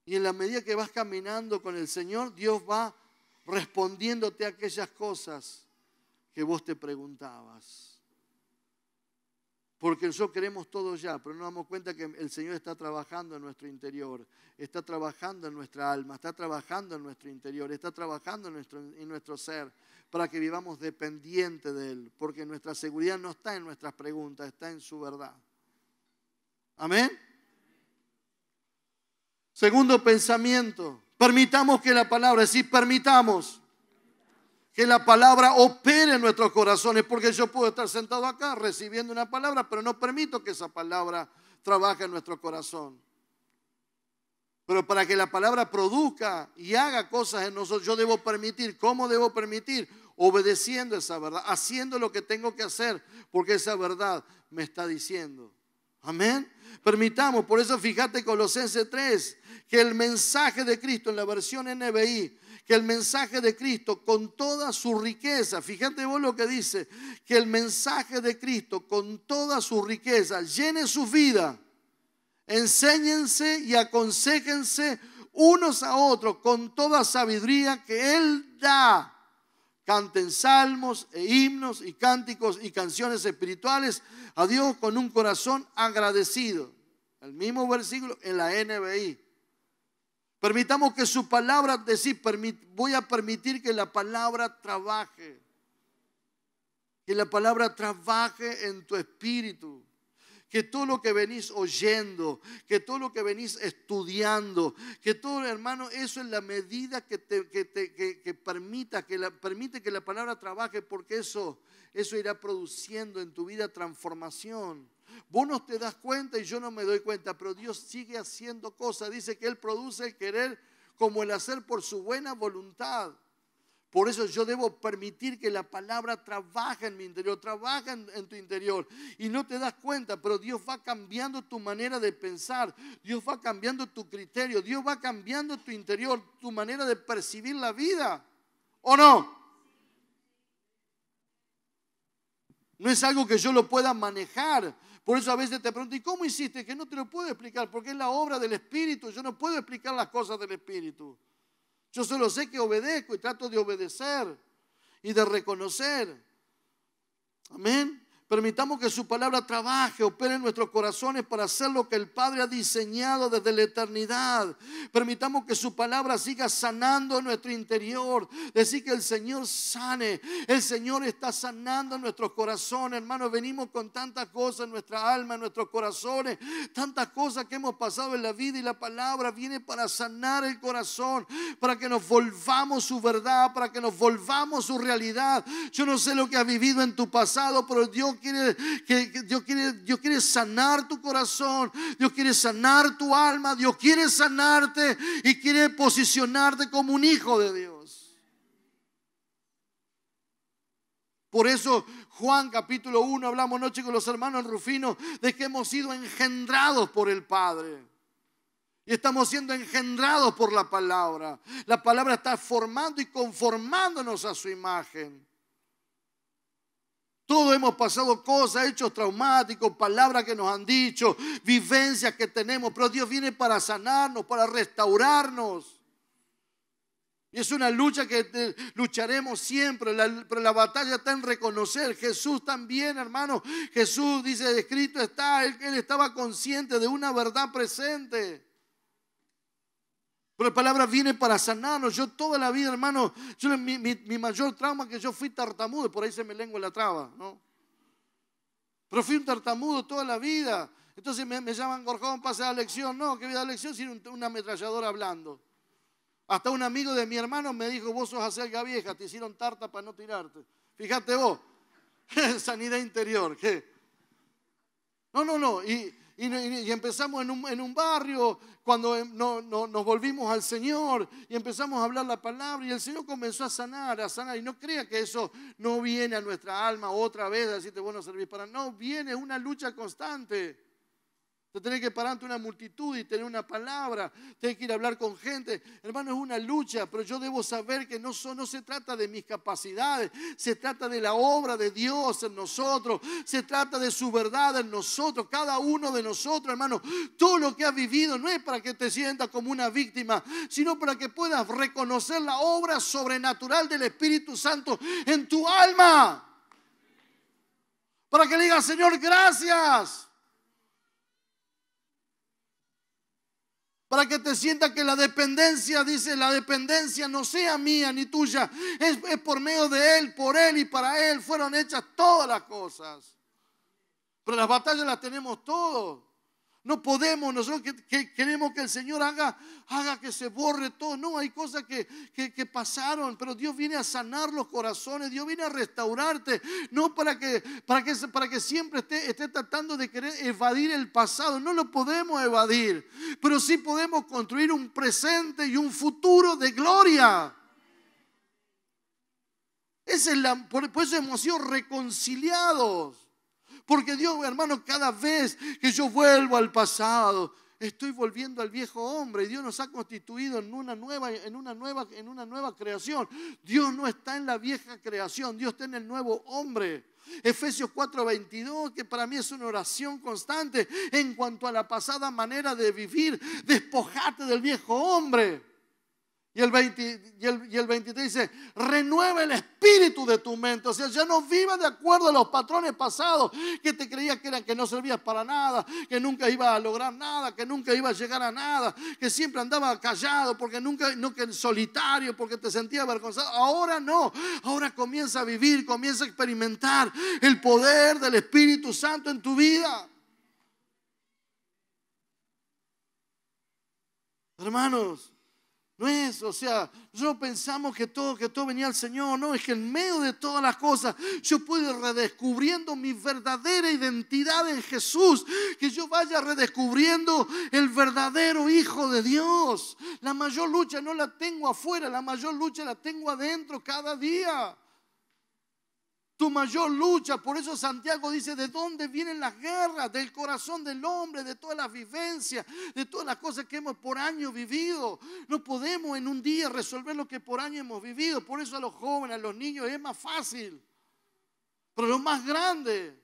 Y en la medida que vas caminando con el Señor, Dios va respondiéndote a aquellas cosas que vos te preguntabas. Porque nosotros queremos todo ya, pero no damos cuenta que el Señor está trabajando en nuestro interior, está trabajando en nuestra alma, está trabajando en nuestro interior, está trabajando en nuestro, nuestro ser, para que vivamos dependiente de Él, porque nuestra seguridad no está en nuestras preguntas, está en su verdad. Amén. Segundo pensamiento, Permitamos que la palabra, sí, permitamos que la palabra opere en nuestros corazones, porque yo puedo estar sentado acá recibiendo una palabra, pero no permito que esa palabra trabaje en nuestro corazón. Pero para que la palabra produzca y haga cosas en nosotros, yo debo permitir. ¿Cómo debo permitir? Obedeciendo esa verdad, haciendo lo que tengo que hacer, porque esa verdad me está diciendo Amén. Permitamos, por eso fíjate Colosenses 3, que el mensaje de Cristo en la versión NBI, que el mensaje de Cristo con toda su riqueza, fíjate vos lo que dice, que el mensaje de Cristo con toda su riqueza llene su vida, enséñense y aconsejense unos a otros con toda sabiduría que Él da canten salmos e himnos y cánticos y canciones espirituales a Dios con un corazón agradecido. El mismo versículo en la NBI. Permitamos que su palabra, decir, voy a permitir que la palabra trabaje. Que la palabra trabaje en tu espíritu que todo lo que venís oyendo, que todo lo que venís estudiando, que todo, hermano, eso es la medida que, te, permita, que la, permite que la palabra trabaje, porque eso, eso irá produciendo en tu vida transformación. Vos no te das cuenta y yo no me doy cuenta, pero Dios sigue haciendo cosas. Dice que Él produce el querer como el hacer por su buena voluntad. Por eso yo debo permitir que la palabra trabaje en mi interior, trabaje en, tu interior. Y no te das cuenta, pero Dios va cambiando tu manera de pensar, Dios va cambiando tu criterio, Dios va cambiando tu interior, tu manera de percibir la vida. ¿O no? No es algo que yo lo pueda manejar. Por eso a veces te pregunto, ¿y cómo hiciste? Que no te lo puedo explicar, porque es la obra del Espíritu. Yo no puedo explicar las cosas del Espíritu. Yo solo sé que obedezco y trato de obedecer y de reconocer. Amén. Permitamos que su palabra trabaje, opere en nuestros corazones para hacer lo que el Padre ha diseñado desde la eternidad. Permitamos que su palabra siga sanando nuestro interior. Decir que el Señor sane. El Señor está sanando en nuestros corazones, hermanos. Venimos con tantas cosas en nuestra alma, en nuestros corazones. Tantas cosas que hemos pasado en la vida y la palabra viene para sanar el corazón, para que nos volvamos su verdad, para que nos volvamos su realidad. Yo no sé lo que ha vivido en tu pasado, pero Dios que, Dios quiere, sanar tu corazón, Dios quiere sanar tu alma, Dios quiere sanarte y quiere posicionarte como un hijo de Dios. Por eso Juan capítulo 1, hablamos noche con los hermanos Rufino de que hemos sido engendrados por el Padre. Y estamos siendo engendrados por la palabra. La palabra está formando y conformándonos a su imagen. Todos hemos pasado cosas, hechos traumáticos, palabras que nos han dicho, vivencias que tenemos, pero Dios viene para sanarnos, para restaurarnos. Y es una lucha que eh, lucharemos siempre, pero la batalla está en reconocer. Jesús también, hermano, Jesús dice, escrito está, él, él estaba consciente de una verdad presente. Pero la palabra viene para sanarnos. Yo toda la vida, hermano, mi, mayor trauma es que yo fui tartamudo, por ahí se me lengua la traba, ¿no? Pero fui un tartamudo toda la vida. Entonces me, llaman Gorjón, hacer la lección. No, que voy a dar lección sin un, una ametralladora hablando. Hasta un amigo de mi hermano me dijo, vos sos acerca vieja, te hicieron tarta para no tirarte. Fíjate vos, sanidad interior, ¿qué? No, no, no. Y, y, empezamos en un, en un, barrio, cuando em, no, no, nos volvimos al Señor y empezamos a hablar la palabra y el Señor comenzó a sanar, a sanar. Y no crea que eso no viene a nuestra alma otra vez, así te bueno servir para. No, viene una lucha constante. Te tenés que parar ante una multitud y tener una palabra. Tienes que ir a hablar con gente. Hermano, es una lucha, pero yo debo saber que no, no se trata de mis capacidades. Se trata de la obra de Dios en nosotros. Se trata de su verdad en nosotros. Cada uno de nosotros, hermano. Todo lo que has vivido no es para que te sientas como una víctima, sino para que puedas reconocer la obra sobrenatural del Espíritu Santo en tu alma. Para que le digas, Señor, gracias. Para que te sienta que la dependencia, dice, la dependencia no sea mía ni tuya. Es, por medio de Él, por Él y para Él fueron hechas todas las cosas. Pero las batallas las tenemos todos. No podemos, nosotros que, queremos que el Señor haga, haga que se borre todo. No, hay cosas que, pasaron, pero Dios viene a sanar los corazones, Dios viene a restaurarte. No para que, para que, para que siempre esté, esté tratando de querer evadir el pasado. No lo podemos evadir, pero sí podemos construir un presente y un futuro de gloria. es la, por eso hemos sido reconciliados. Porque Dios, hermano, cada vez que yo vuelvo al pasado, estoy volviendo al viejo hombre. Dios nos ha constituido en una nueva, en una nueva, en una nueva creación. Dios no está en la vieja creación, Dios está en el nuevo hombre. Efesios 4:22, que para mí es una oración constante en cuanto a la pasada manera de vivir, despojate del viejo hombre. Y el, y, el, 23 dice, renueva el espíritu de tu mente. O sea, ya no viva de acuerdo a los patrones pasados, que te creías que, eran, que no servías para nada, que nunca ibas a lograr nada, que nunca ibas a llegar a nada, que siempre andaba callado, porque nunca, nunca en solitario, porque te sentías avergonzado. Ahora no, ahora comienza a vivir, comienza a experimentar el poder del Espíritu Santo en tu vida. Hermanos, no es, o sea, yo pensamos que todo, que todo venía al Señor. No, es que en medio de todas las cosas yo puedo ir redescubriendo mi verdadera identidad en Jesús. Que yo vaya redescubriendo el verdadero Hijo de Dios. La mayor lucha no la tengo afuera, la mayor lucha la tengo adentro cada día tu mayor lucha. Por eso Santiago dice, ¿de dónde vienen las guerras? Del corazón del hombre, de todas las vivencias, de todas las cosas que hemos por año vivido. No podemos en un día resolver lo que por año hemos vivido. Por eso a los jóvenes, a los niños es más fácil. Pero lo más grande,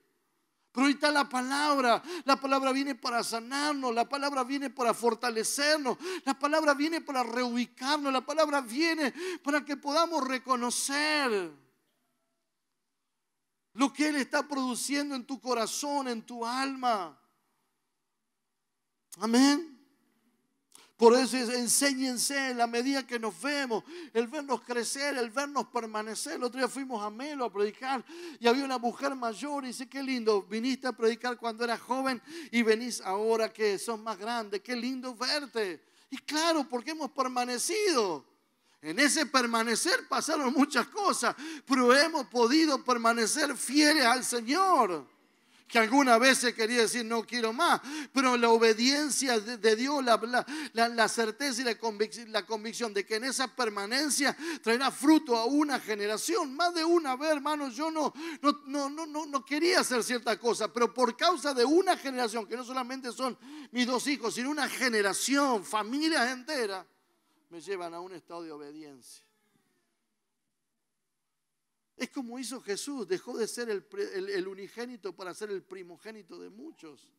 pero está la palabra, la palabra viene para sanarnos, la palabra viene para fortalecernos, la palabra viene para reubicarnos, la palabra viene para que podamos reconocer lo que Él está produciendo en tu corazón, en tu alma. Amén. Por eso enséñense en la medida que nos vemos, el vernos crecer, el vernos permanecer. El otro día fuimos a Melo a predicar y había una mujer mayor y dice, qué lindo, viniste a predicar cuando eras joven y venís ahora que sos más grande, qué lindo verte. Y claro, porque hemos permanecido. En ese permanecer pasaron muchas cosas, pero hemos podido permanecer fieles al Señor que algunas veces quería decir no quiero más, pero la obediencia de, Dios, la, certeza y la, la, convicción de que en esa permanencia traerá fruto a una generación. Más de una vez, hermano, yo no, no, no, no, no, no quería hacer cierta cosa, pero por causa de una generación, que no solamente son mis dos hijos, sino una generación, familias enteras, me llevan a un estado de obediencia. Es como hizo Jesús, dejó de ser el, el, unigénito para ser el primogénito de muchos.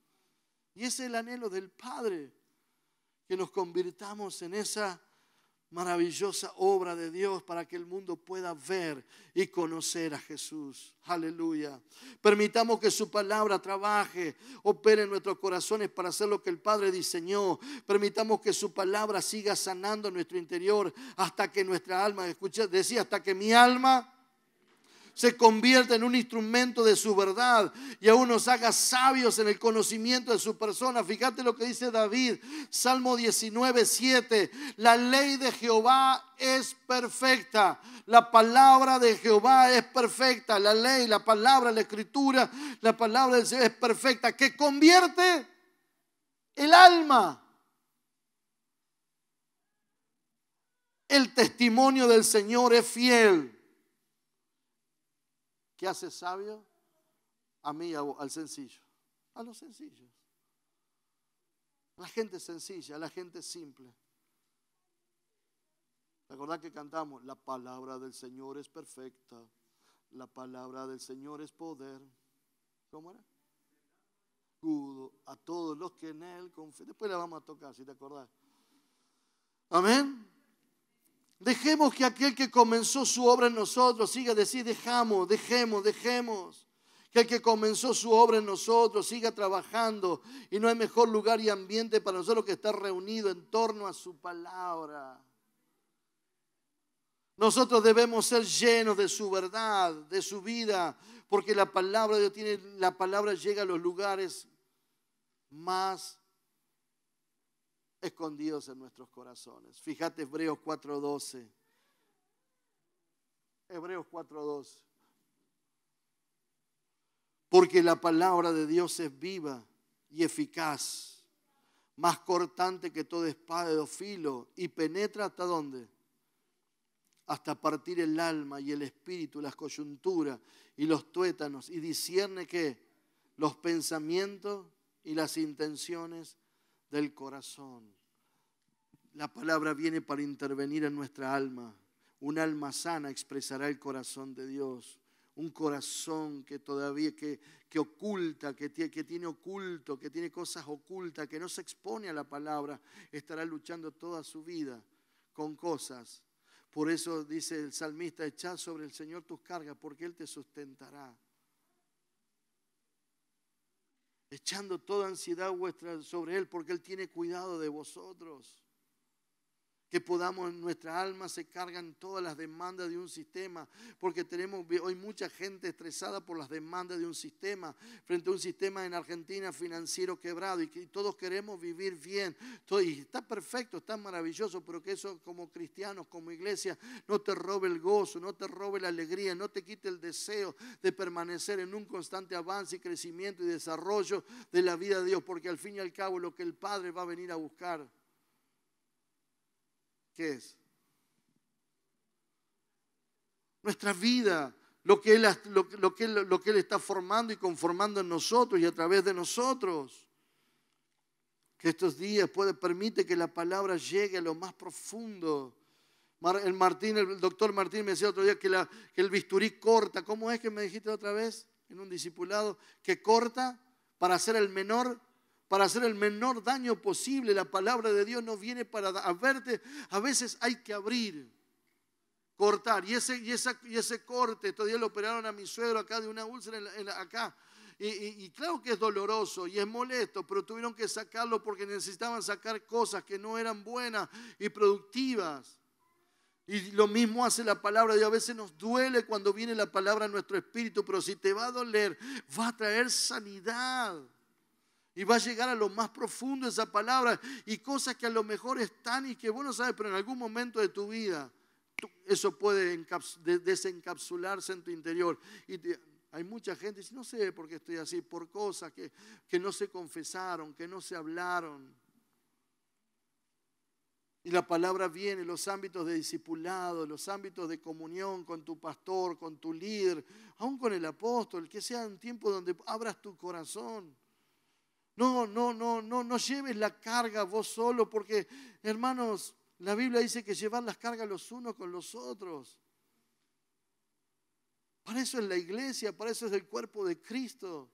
Y es el anhelo del Padre que nos convirtamos en esa maravillosa obra de Dios para que el mundo pueda ver y conocer a Jesús. Aleluya. Permitamos que su palabra trabaje, opere en nuestros corazones para hacer lo que el Padre diseñó. Permitamos que su palabra siga sanando nuestro interior hasta que nuestra alma, escucha, decía, hasta que mi alma se convierte en un instrumento de su verdad y aún nos haga sabios en el conocimiento de su persona. Fíjate lo que dice David, Salmo 19, 7. La ley de Jehová es perfecta, la palabra de Jehová es perfecta, la ley, la palabra, la escritura, la palabra del Señor es perfecta, que convierte el alma. El testimonio del Señor es fiel hace sabio? A mí, al sencillo. A los sencillos. A la gente sencilla, a la gente simple. ¿Recordad que cantamos? La palabra del Señor es perfecta. La palabra del Señor es poder. ¿Cómo era? a todos los que en Él confían. Después la vamos a tocar, si te acordás. Amén. Dejemos que aquel que comenzó su obra en nosotros siga decir, dejamos, dejemos, dejemos. Que el que comenzó su obra en nosotros siga trabajando y no hay mejor lugar y ambiente para nosotros que estar reunido en torno a su palabra. Nosotros debemos ser llenos de su verdad, de su vida, porque la palabra de Dios tiene, la palabra llega a los lugares más escondidos en nuestros corazones. Fíjate Hebreos 4.12. Hebreos 4.12. Porque la palabra de Dios es viva y eficaz, más cortante que toda espada de filo y penetra hasta dónde? Hasta partir el alma y el espíritu, las coyunturas y los tuétanos y discierne que los pensamientos y las intenciones del corazón. La palabra viene para intervenir en nuestra alma. Un alma sana expresará el corazón de Dios. Un corazón que todavía que, oculta, que, que tiene oculto, que tiene cosas ocultas, que no se expone a la palabra, estará luchando toda su vida con cosas. Por eso dice el salmista, echad sobre el Señor tus cargas, porque Él te sustentará echando toda ansiedad vuestra sobre Él, porque Él tiene cuidado de vosotros que podamos en nuestra alma se cargan todas las demandas de un sistema, porque tenemos hoy mucha gente estresada por las demandas de un sistema, frente a un sistema en Argentina financiero quebrado y todos queremos vivir bien, está perfecto, está maravilloso, pero que eso como cristianos, como iglesia, no te robe el gozo, no te robe la alegría, no te quite el deseo de permanecer en un constante avance y crecimiento y desarrollo de la vida de Dios, porque al fin y al cabo lo que el Padre va a venir a buscar ¿Qué es? Nuestra vida, lo que, él, lo que está formando y conformando en nosotros y a través de nosotros. Que estos días puede, permite que la palabra llegue a lo más profundo. El, el doctor Martín me decía otro día que, que el bisturí corta. ¿Cómo es que me dijiste otra vez en un discipulado? Que corta para hacer el menor para hacer el menor daño posible. La palabra de Dios no viene para verte A veces hay que abrir, cortar. Y ese, y estos y ese corte, lo operaron a mi suegro acá de una úlcera acá. Y, y, claro que es doloroso y es molesto, pero tuvieron que sacarlo porque necesitaban sacar cosas que no eran buenas y productivas. Y lo mismo hace la palabra de Dios. A veces nos duele cuando viene la palabra a nuestro espíritu, pero si te va a doler, va a traer sanidad. Y va a llegar a lo más profundo esa palabra y cosas que a lo mejor están y que vos no sabes, pero en algún momento de tu vida eso puede desencapsularse en tu interior. Y hay mucha gente que dice, no sé por qué estoy así, por cosas que, que no se confesaron, que no se hablaron. Y la palabra viene, los ámbitos de discipulado, los ámbitos de comunión con tu pastor, con tu líder, aún con el apóstol, que sea un tiempo donde abras tu corazón. No, no, no, no, no lleves la carga vos solo, porque hermanos, la Biblia dice que llevar las cargas los unos con los otros. Para eso es la iglesia, para eso es el cuerpo de Cristo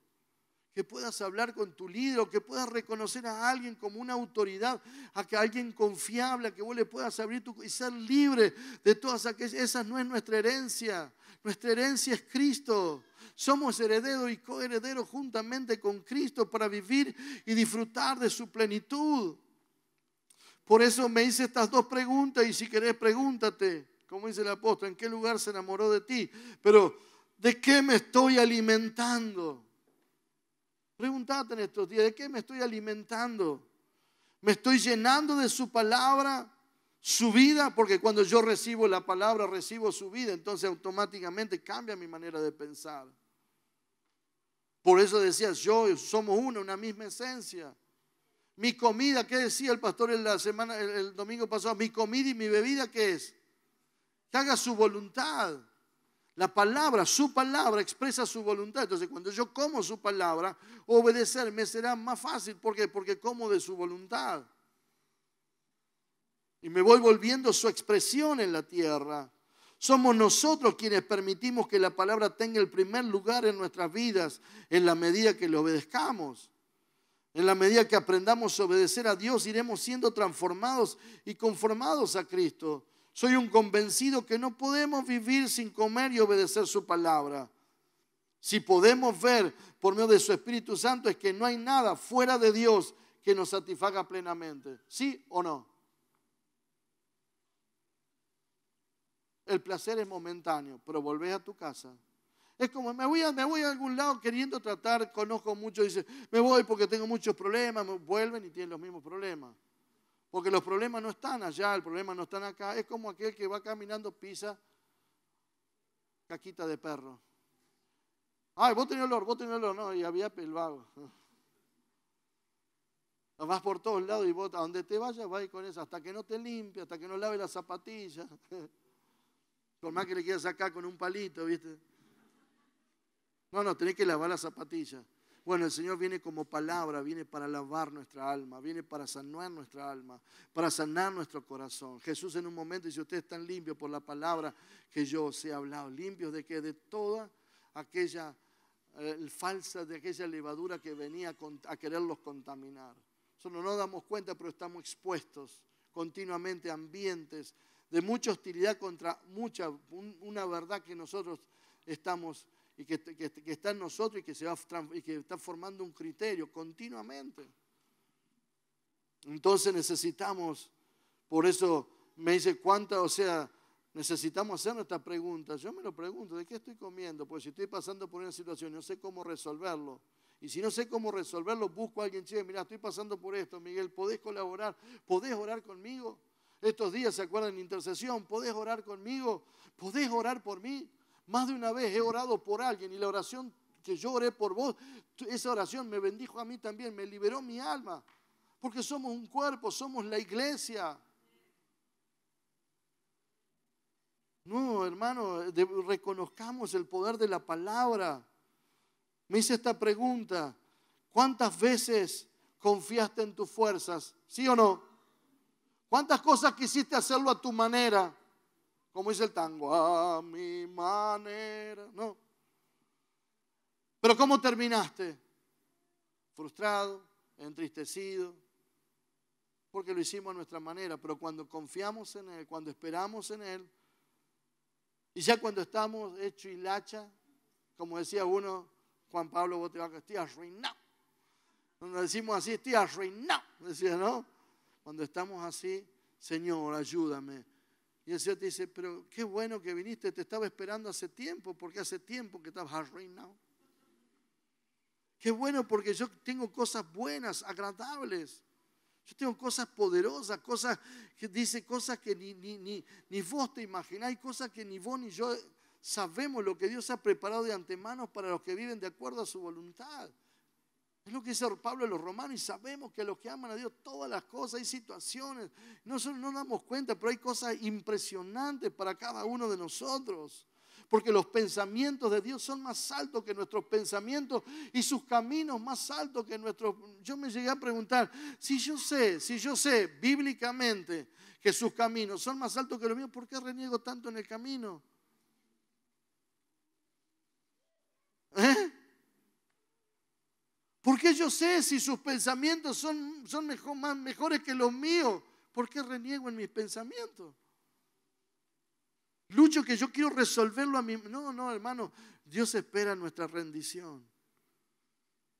que puedas hablar con tu líder o que puedas reconocer a alguien como una autoridad, a que alguien confiable, a que vos le puedas abrir tu y ser libre de todas aquellas. Esa no es nuestra herencia. Nuestra herencia es Cristo. Somos herederos y coherederos juntamente con Cristo para vivir y disfrutar de su plenitud. Por eso me hice estas dos preguntas y si querés pregúntate, como dice el apóstol, ¿en qué lugar se enamoró de ti? Pero ¿de qué me estoy alimentando? Preguntate en estos días, ¿de qué me estoy alimentando? ¿Me estoy llenando de su palabra? su vida, porque cuando yo recibo la palabra, recibo su vida, entonces automáticamente cambia mi manera de pensar. Por eso decía, yo somos uno, una misma esencia. Mi comida, ¿qué decía el pastor en la semana, el, el domingo pasado? Mi comida y mi bebida, ¿qué es? Que haga su voluntad. La palabra, su palabra expresa su voluntad. Entonces, cuando yo como su palabra, obedecerme será más fácil. ¿Por qué? Porque como de su voluntad. Y me voy volviendo su expresión en la tierra. Somos nosotros quienes permitimos que la palabra tenga el primer lugar en nuestras vidas en la medida que le obedezcamos. En la medida que aprendamos a obedecer a Dios, iremos siendo transformados y conformados a Cristo. Soy un convencido que no podemos vivir sin comer y obedecer su palabra. Si podemos ver por medio de su Espíritu Santo es que no hay nada fuera de Dios que nos satisfaga plenamente. ¿Sí o no? El placer es momentáneo, pero volvés a tu casa. Es como, me voy, a, me voy a algún lado queriendo tratar, conozco mucho, dice, me voy porque tengo muchos problemas, me vuelven y tienen los mismos problemas. Porque los problemas no están allá, el problema no están acá. Es como aquel que va caminando, pisa caquita de perro. Ay, vos tenés olor, vos tenés olor. No, y había pelvago. Vas por todos lados y vos a donde te vayas vas con eso, hasta que no te limpie, hasta que no lave la zapatilla. Por más que le quieras sacar con un palito, ¿viste? No, no, tenés que lavar la zapatilla. Bueno, el Señor viene como palabra, viene para lavar nuestra alma, viene para sanar nuestra alma, para sanar nuestro corazón. Jesús en un momento dice, ustedes están limpios por la palabra que yo os he hablado. ¿Limpios de que De toda aquella eh, falsa, de aquella levadura que venía a quererlos contaminar. Solo no damos cuenta, pero estamos expuestos continuamente a ambientes de mucha hostilidad contra mucha, una verdad que nosotros estamos y que, está en nosotros y que, se va, que está formando un criterio continuamente. Entonces necesitamos, por eso me dice cuánta, o sea, necesitamos hacer nuestras preguntas, Yo me lo pregunto, ¿de qué estoy comiendo? Pues si estoy pasando por una situación, no sé cómo resolverlo. Y si no sé cómo resolverlo, busco a alguien, mira, estoy pasando por esto, Miguel, ¿podés colaborar? ¿Podés orar conmigo? Estos días se acuerdan intercesión, ¿podés orar conmigo? ¿Podés orar por mí? Más de una vez he orado por alguien y la oración que yo oré por vos, esa oración me bendijo a mí también, me liberó mi alma. Porque somos un cuerpo, somos la iglesia. No, hermano, reconozcamos el poder de la palabra. Me hice esta pregunta, ¿cuántas veces confiaste en tus fuerzas? ¿Sí o no? ¿Cuántas cosas quisiste hacerlo a tu manera? como dice el tango, a mi manera. No. Pero ¿cómo terminaste? Frustrado, entristecido, porque lo hicimos a nuestra manera, pero cuando confiamos en Él, cuando esperamos en Él, y ya cuando estamos hecho lacha, como decía uno, Juan Pablo Botevaca, estoy arruinado. Cuando decimos así, estoy arruinado, decía, ¿no? Cuando estamos así, Señor, ayúdame, y el Señor te dice, pero qué bueno que viniste, te estaba esperando hace tiempo, porque hace tiempo que estabas now. Qué bueno porque yo tengo cosas buenas, agradables. Yo tengo cosas poderosas, cosas que dice cosas que ni, ni, ni, ni vos te imagináis, cosas que ni vos ni yo sabemos lo que Dios ha preparado de antemano para los que viven de acuerdo a su voluntad. Es lo que dice Pablo de los romanos y sabemos que los que aman a Dios, todas las cosas, hay situaciones, nosotros no nos damos cuenta, pero hay cosas impresionantes para cada uno de nosotros. Porque los pensamientos de Dios son más altos que nuestros pensamientos y sus caminos más altos que nuestros... Yo me llegué a preguntar, si yo sé, si yo sé bíblicamente que sus caminos son más altos que los míos, ¿por qué reniego tanto en el camino? ¿Eh? qué yo sé si sus pensamientos son, son mejor, más mejores que los míos. ¿Por qué reniego en mis pensamientos? Lucho que yo quiero resolverlo a mí. No, no, hermano. Dios espera nuestra rendición.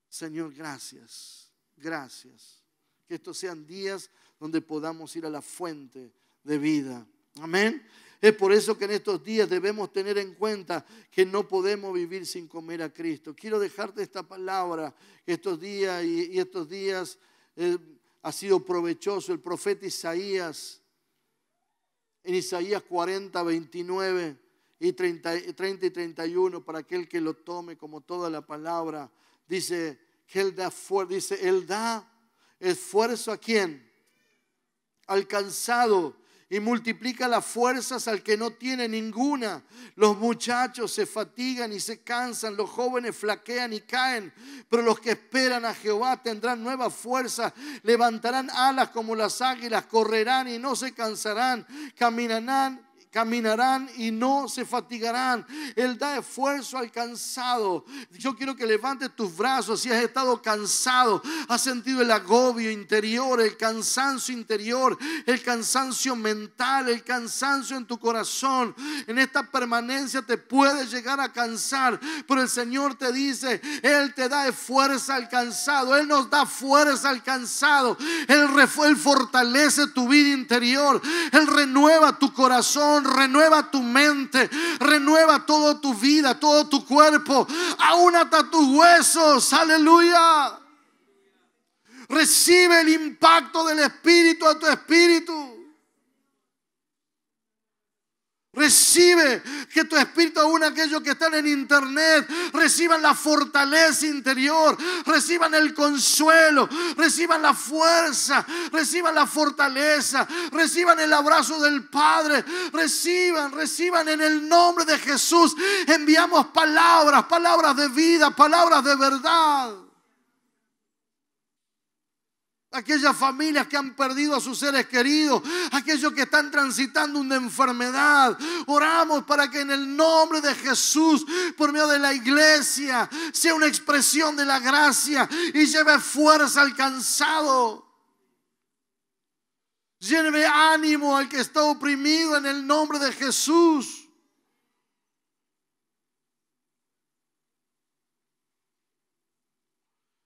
Señor, gracias. Gracias. Que estos sean días donde podamos ir a la fuente de vida. Amén. Es por eso que en estos días debemos tener en cuenta que no podemos vivir sin comer a Cristo. Quiero dejarte esta palabra estos días y, estos días eh, ha sido provechoso. El profeta Isaías, en Isaías 40, 29 y 30, y 31, para aquel que lo tome como toda la palabra, dice que Él da, dice, él da esfuerzo a quién? Alcanzado y multiplica las fuerzas al que no tiene ninguna. Los muchachos se fatigan y se cansan, los jóvenes flaquean y caen, pero los que esperan a Jehová tendrán nuevas fuerzas, levantarán alas como las águilas, correrán y no se cansarán, caminarán caminarán y no se fatigarán. Él da esfuerzo al cansado. Yo quiero que levantes tus brazos si has estado cansado, has sentido el agobio interior, el cansancio interior, el cansancio mental, el cansancio en tu corazón. En esta permanencia te puedes llegar a cansar, pero el Señor te dice, Él te da fuerza al cansado, Él nos da fuerza al cansado, Él, él fortalece tu vida interior, Él renueva tu corazón renueva tu mente, renueva toda tu vida, todo tu cuerpo, aún hasta tus huesos. Aleluya. Recibe el impacto del Espíritu a tu espíritu. Recibe que tu espíritu, aún aquellos que están en internet, reciban la fortaleza interior, reciban el consuelo, reciban la fuerza, reciban la fortaleza, reciban el abrazo del Padre, reciban, reciban en el nombre de Jesús. Enviamos palabras, palabras de vida, palabras de verdad aquellas familias que han perdido a sus seres queridos, aquellos que están transitando una enfermedad. Oramos para que en el nombre de Jesús, por medio de la iglesia, sea una expresión de la gracia y lleve fuerza al cansado. Lleve ánimo al que está oprimido en el nombre de Jesús.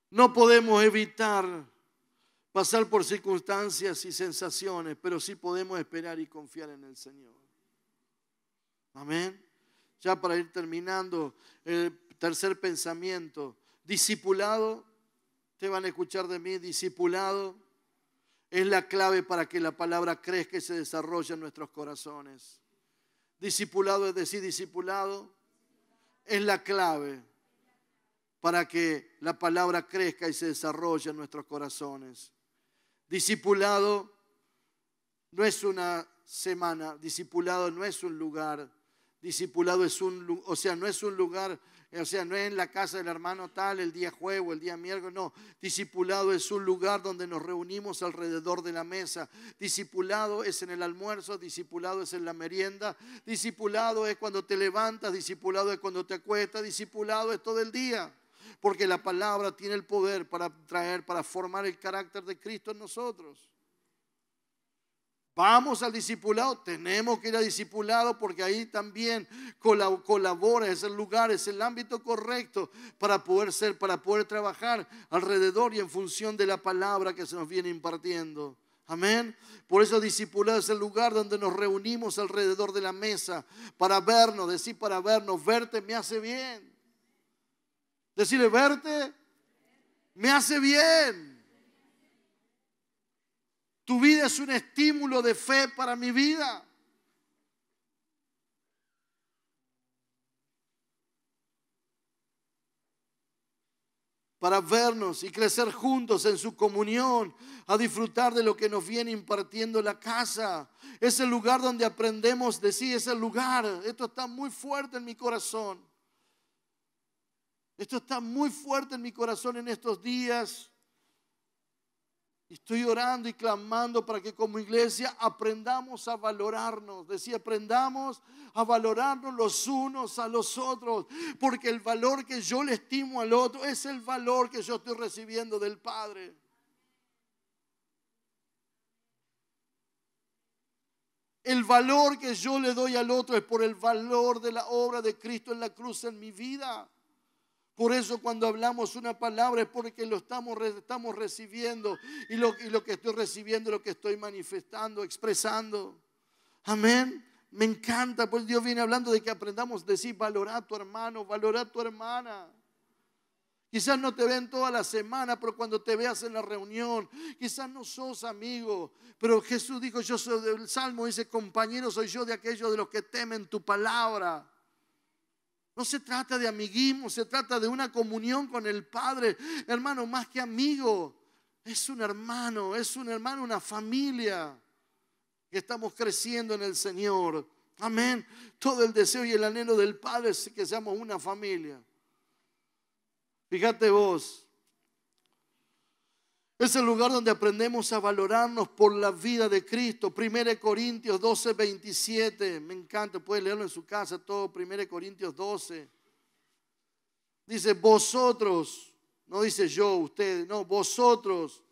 No podemos evitar pasar por circunstancias y sensaciones, pero sí podemos esperar y confiar en el Señor. Amén. Ya para ir terminando, el tercer pensamiento, discipulado, te van a escuchar de mí, discipulado es la clave para que la palabra crezca y se desarrolle en nuestros corazones. Discipulado es decir, discipulado es la clave para que la palabra crezca y se desarrolle en nuestros corazones. Discipulado no es una semana, discipulado no es un lugar, discipulado es un, o sea, no es un lugar, o sea, no es en la casa del hermano tal el día jueves, el día miércoles, no, discipulado es un lugar donde nos reunimos alrededor de la mesa, discipulado es en el almuerzo, discipulado es en la merienda, discipulado es cuando te levantas, discipulado es cuando te acuestas, discipulado es todo el día porque la palabra tiene el poder para traer, para formar el carácter de Cristo en nosotros. Vamos al discipulado, tenemos que ir al discipulado porque ahí también colabora, es el lugar, es el ámbito correcto para poder ser, para poder trabajar alrededor y en función de la palabra que se nos viene impartiendo. Amén. Por eso discipulado es el lugar donde nos reunimos alrededor de la mesa para vernos, decir para vernos, verte me hace bien. Decirle, verte me hace bien. Tu vida es un estímulo de fe para mi vida. para vernos y crecer juntos en su comunión, a disfrutar de lo que nos viene impartiendo la casa. Es el lugar donde aprendemos de sí, es el lugar. Esto está muy fuerte en mi corazón. Esto está muy fuerte en mi corazón en estos días. Estoy orando y clamando para que como iglesia aprendamos a valorarnos. Decía, aprendamos a valorarnos los unos a los otros, porque el valor que yo le estimo al otro es el valor que yo estoy recibiendo del Padre. El valor que yo le doy al otro es por el valor de la obra de Cristo en la cruz en mi vida. Por eso cuando hablamos una palabra es porque lo estamos, estamos recibiendo y lo, que estoy recibiendo, lo que estoy manifestando, expresando. Amén. Me encanta, pues Dios viene hablando de que aprendamos a decir, valorar a tu hermano, valorar a tu hermana. Quizás no te ven toda la semana, pero cuando te veas en la reunión, quizás no sos amigo, pero Jesús dijo, yo soy, del Salmo dice, compañero soy yo de aquellos de los que temen tu palabra. No se trata de amiguismo, se trata de una comunión con el Padre. Hermano, más que amigo, es un hermano, es un hermano, una familia. Que estamos creciendo en el Señor. Amén. Todo el deseo y el anhelo del Padre es que seamos una familia. Fíjate vos, es el lugar donde aprendemos a valorarnos por la vida de Cristo. 1 Corintios 12, 27. Me encanta, puede leerlo en su casa todo. 1 Corintios 12. Dice, vosotros, no dice yo, ustedes, no, vosotros,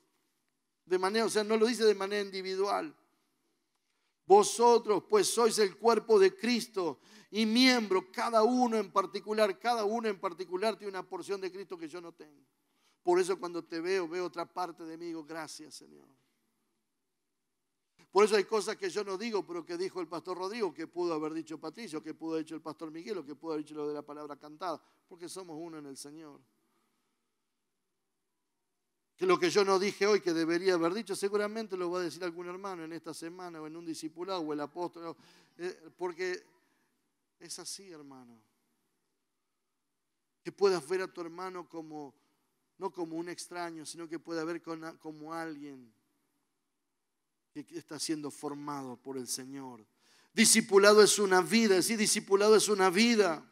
de manera, o sea, no lo dice de manera individual. Vosotros, pues sois el cuerpo de Cristo y miembro, cada uno en particular, cada uno en particular tiene una porción de Cristo que yo no tengo. Por eso cuando te veo, veo otra parte de mí digo, gracias Señor. Por eso hay cosas que yo no digo, pero que dijo el pastor Rodrigo, que pudo haber dicho Patricio, que pudo haber dicho el pastor Miguel, o que pudo haber dicho lo de la palabra cantada, porque somos uno en el Señor. Que lo que yo no dije hoy que debería haber dicho, seguramente lo va a decir algún hermano en esta semana, o en un discipulado, o el apóstol, eh, porque es así, hermano. Que puedas ver a tu hermano como no como un extraño, sino que puede haber como alguien que está siendo formado por el Señor. Discipulado es una vida, sí, discipulado es una vida.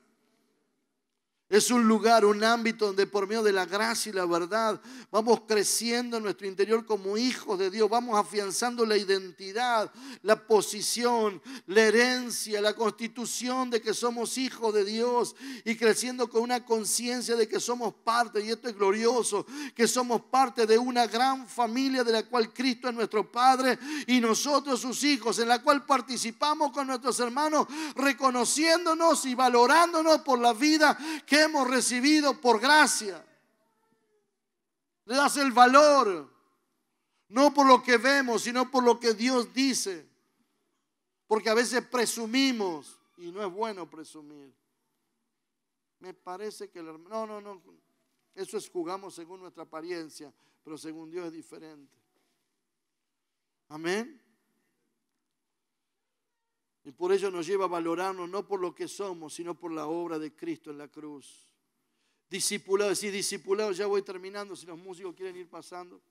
Es un lugar, un ámbito donde por medio de la gracia y la verdad vamos creciendo en nuestro interior como hijos de Dios, vamos afianzando la identidad, la posición, la herencia, la constitución de que somos hijos de Dios y creciendo con una conciencia de que somos parte, y esto es glorioso, que somos parte de una gran familia de la cual Cristo es nuestro Padre y nosotros sus hijos, en la cual participamos con nuestros hermanos, reconociéndonos y valorándonos por la vida que hemos recibido por gracia. Le das el valor, no por lo que vemos, sino por lo que Dios dice. Porque a veces presumimos y no es bueno presumir. Me parece que el hermano, no, no, no, eso es jugamos según nuestra apariencia, pero según Dios es diferente. Amén. Y por ello nos lleva a valorarnos no por lo que somos, sino por la obra de Cristo en la cruz. Discipulado, decir discipulado, ya voy terminando si los músicos quieren ir pasando.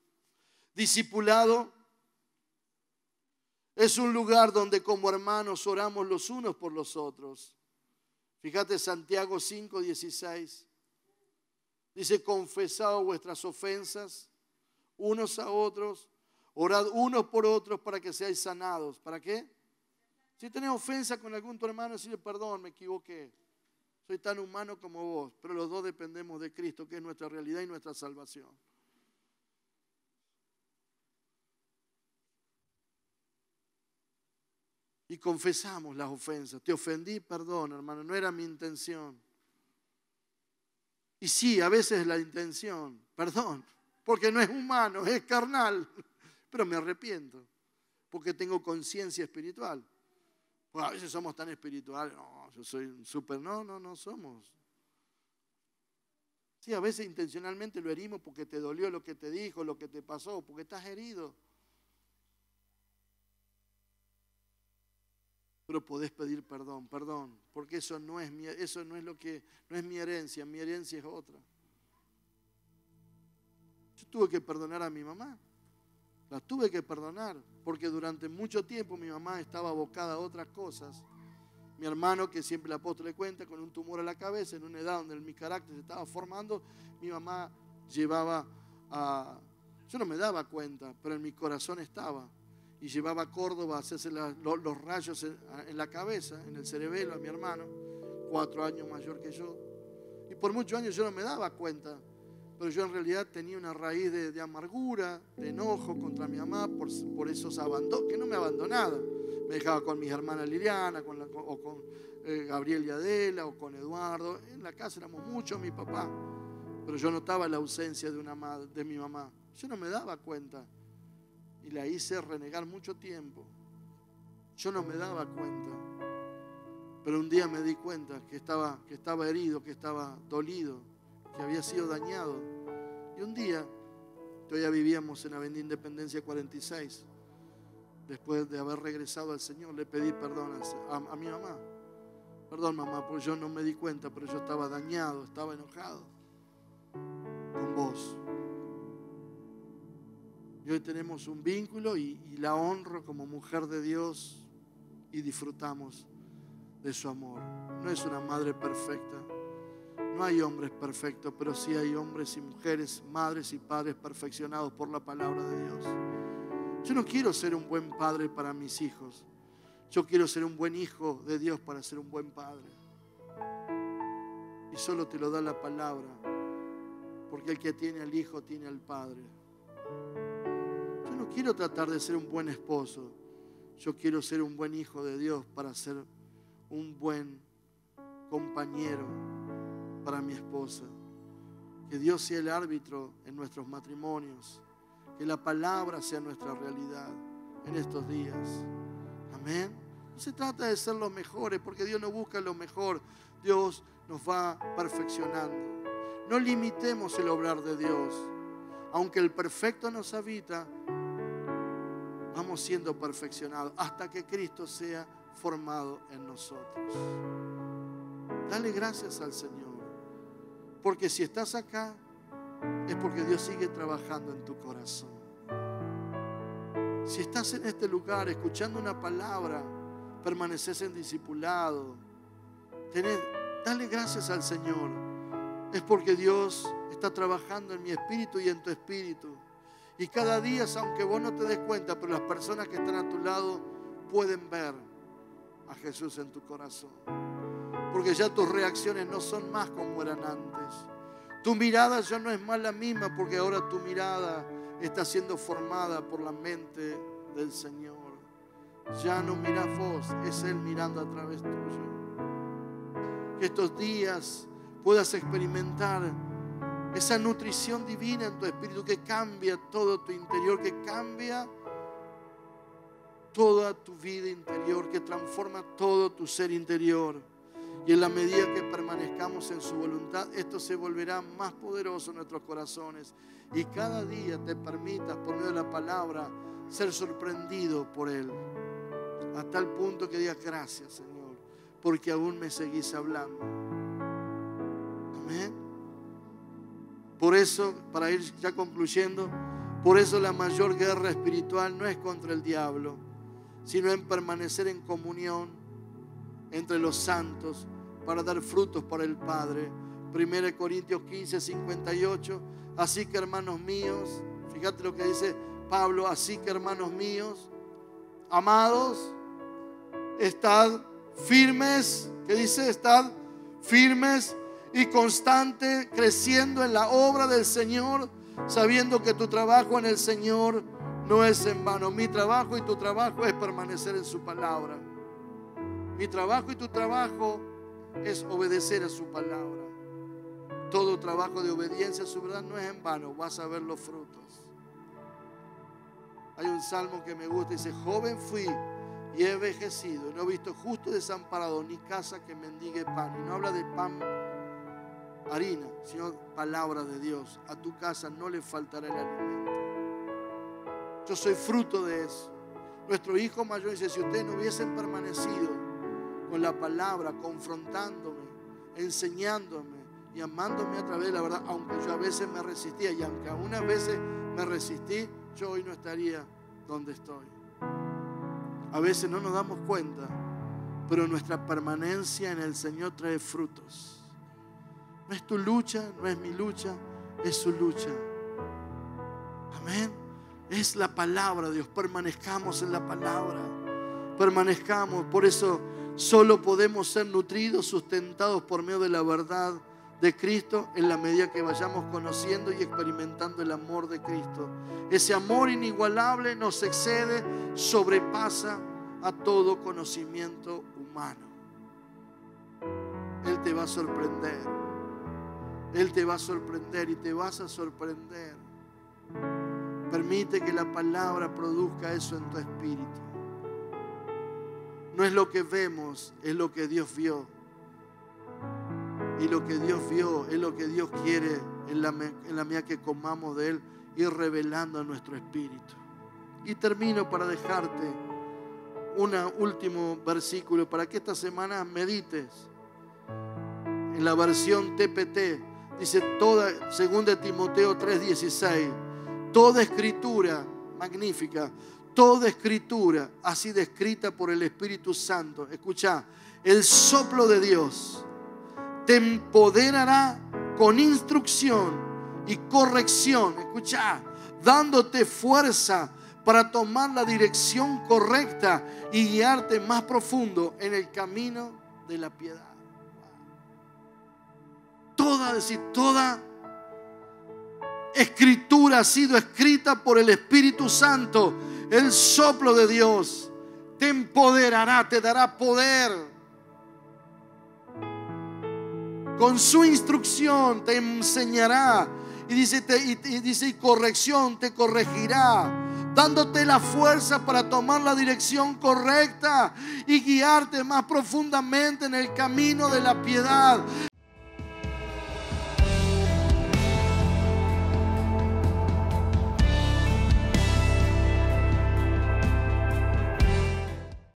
Discipulado es un lugar donde como hermanos oramos los unos por los otros. Fíjate Santiago 5, 16. Dice, confesado vuestras ofensas unos a otros, orad unos por otros para que seáis sanados. ¿Para qué? Si tenés ofensa con algún tu hermano, decirle perdón, me equivoqué. Soy tan humano como vos, pero los dos dependemos de Cristo, que es nuestra realidad y nuestra salvación. Y confesamos las ofensas. Te ofendí, perdón, hermano, no era mi intención. Y sí, a veces la intención, perdón, porque no es humano, es carnal, pero me arrepiento, porque tengo conciencia espiritual. Bueno, a veces somos tan espirituales, no, yo soy un súper, no, no, no somos. Sí, a veces intencionalmente lo herimos porque te dolió lo que te dijo, lo que te pasó, porque estás herido. pero podés pedir perdón, perdón, porque eso no es mi, eso no es lo que no es mi herencia, mi herencia es otra. Yo tuve que perdonar a mi mamá. Las tuve que perdonar porque durante mucho tiempo mi mamá estaba abocada a otras cosas. Mi hermano, que siempre la apóstol le cuenta, con un tumor a la cabeza, en una edad donde mi carácter se estaba formando, mi mamá llevaba a... Yo no me daba cuenta, pero en mi corazón estaba. Y llevaba a Córdoba a hacerse los, rayos en, en la cabeza, en el cerebelo a mi hermano, cuatro años mayor que yo. Y por muchos años yo no me daba cuenta pero yo en realidad tenía una raíz de, amargura, de enojo contra mi mamá por, por esos abandonos, que no me abandonaba. Me dejaba con mis hermanas Liliana, con o con eh, Gabriel y Adela, o con Eduardo. En la casa éramos muchos, mi papá, pero yo notaba la ausencia de, una de mi mamá. Yo no me daba cuenta y la hice renegar mucho tiempo. Yo no me daba cuenta. Pero un día me di cuenta que estaba, que estaba herido, que estaba dolido que había sido dañado. Y un día, todavía vivíamos en Avenida Independencia 46, después de haber regresado al Señor, le pedí perdón a, mi mamá. Perdón mamá, pues yo no me di cuenta, pero yo estaba dañado, estaba enojado con vos. Y hoy tenemos un vínculo y, la honro como mujer de Dios y disfrutamos de su amor. No es una madre perfecta, hay hombres perfectos, pero sí hay hombres y mujeres, madres y padres perfeccionados por la palabra de Dios. Yo no quiero ser un buen padre para mis hijos. Yo quiero ser un buen hijo de Dios para ser un buen padre. Y solo te lo da la palabra, porque el que tiene al hijo tiene al padre. Yo no quiero tratar de ser un buen esposo. Yo quiero ser un buen hijo de Dios para ser un buen compañero para mi esposa. Que Dios sea el árbitro en nuestros matrimonios. Que la palabra sea nuestra realidad en estos días. Amén. No se trata de ser los mejores, porque Dios no busca lo mejor. Dios nos va perfeccionando. No limitemos el obrar de Dios. Aunque el perfecto nos habita, vamos siendo perfeccionados hasta que Cristo sea formado en nosotros. Dale gracias al Señor. Porque si estás acá, es porque Dios sigue trabajando en tu corazón. Si estás en este lugar escuchando una palabra, permaneces en discipulado. dale gracias al Señor. Es porque Dios está trabajando en mi espíritu y en tu espíritu. Y cada día, aunque vos no te des cuenta, pero las personas que están a tu lado pueden ver a Jesús en tu corazón porque ya tus reacciones no son más como eran antes. Tu mirada ya no es más la misma porque ahora tu mirada está siendo formada por la mente del Señor. Ya no miras vos, es Él mirando a través tuyo. Que estos días puedas experimentar esa nutrición divina en tu espíritu que cambia todo tu interior, que cambia toda tu vida interior, que transforma todo tu ser interior. Y en la medida que permanezcamos en su voluntad, esto se volverá más poderoso en nuestros corazones. Y cada día te permitas, por medio de la palabra, ser sorprendido por Él. Hasta el punto que digas gracias, Señor, porque aún me seguís hablando. Amén. Por eso, para ir ya concluyendo, por eso la mayor guerra espiritual no es contra el diablo, sino en permanecer en comunión entre los santos para dar frutos para el Padre. 1 Corintios 15, 58. Así que hermanos míos, fíjate lo que dice Pablo, así que hermanos míos, amados, estad firmes, que dice, estad firmes y constante, creciendo en la obra del Señor, sabiendo que tu trabajo en el Señor no es en vano. Mi trabajo y tu trabajo es permanecer en su palabra. Mi trabajo y tu trabajo es obedecer a su palabra. Todo trabajo de obediencia a su verdad no es en vano, vas a ver los frutos. Hay un salmo que me gusta, dice, joven fui y he envejecido, no he visto justo desamparado, ni casa que mendigue pan. Y no habla de pan, harina, sino palabra de Dios. A tu casa no le faltará el alimento. Yo soy fruto de eso. Nuestro hijo mayor dice, si ustedes no hubiesen permanecido con la palabra, confrontándome, enseñándome y amándome a través de la verdad, aunque yo a veces me resistía y aunque algunas veces me resistí, yo hoy no estaría donde estoy. A veces no nos damos cuenta, pero nuestra permanencia en el Señor trae frutos. No es tu lucha, no es mi lucha, es su lucha. Amén. Es la palabra, Dios. Permanezcamos en la palabra. Permanezcamos. Por eso Solo podemos ser nutridos, sustentados por medio de la verdad de Cristo en la medida que vayamos conociendo y experimentando el amor de Cristo. Ese amor inigualable nos excede, sobrepasa a todo conocimiento humano. Él te va a sorprender. Él te va a sorprender y te vas a sorprender. Permite que la palabra produzca eso en tu espíritu. No es lo que vemos, es lo que Dios vio. Y lo que Dios vio es lo que Dios quiere en la, en la medida que comamos de Él, ir revelando a nuestro espíritu. Y termino para dejarte un último versículo para que esta semana medites. En la versión TPT dice toda, de Timoteo 3:16, toda escritura magnífica Toda escritura ha sido escrita por el Espíritu Santo. Escucha, el soplo de Dios te empoderará con instrucción y corrección. Escucha, dándote fuerza para tomar la dirección correcta y guiarte más profundo en el camino de la piedad. Toda, decir, toda escritura ha sido escrita por el Espíritu Santo el soplo de Dios te empoderará, te dará poder. Con su instrucción te enseñará. Y dice, dice, y corrección te corregirá dándote la fuerza para tomar la dirección correcta y guiarte más profundamente en el camino de la piedad.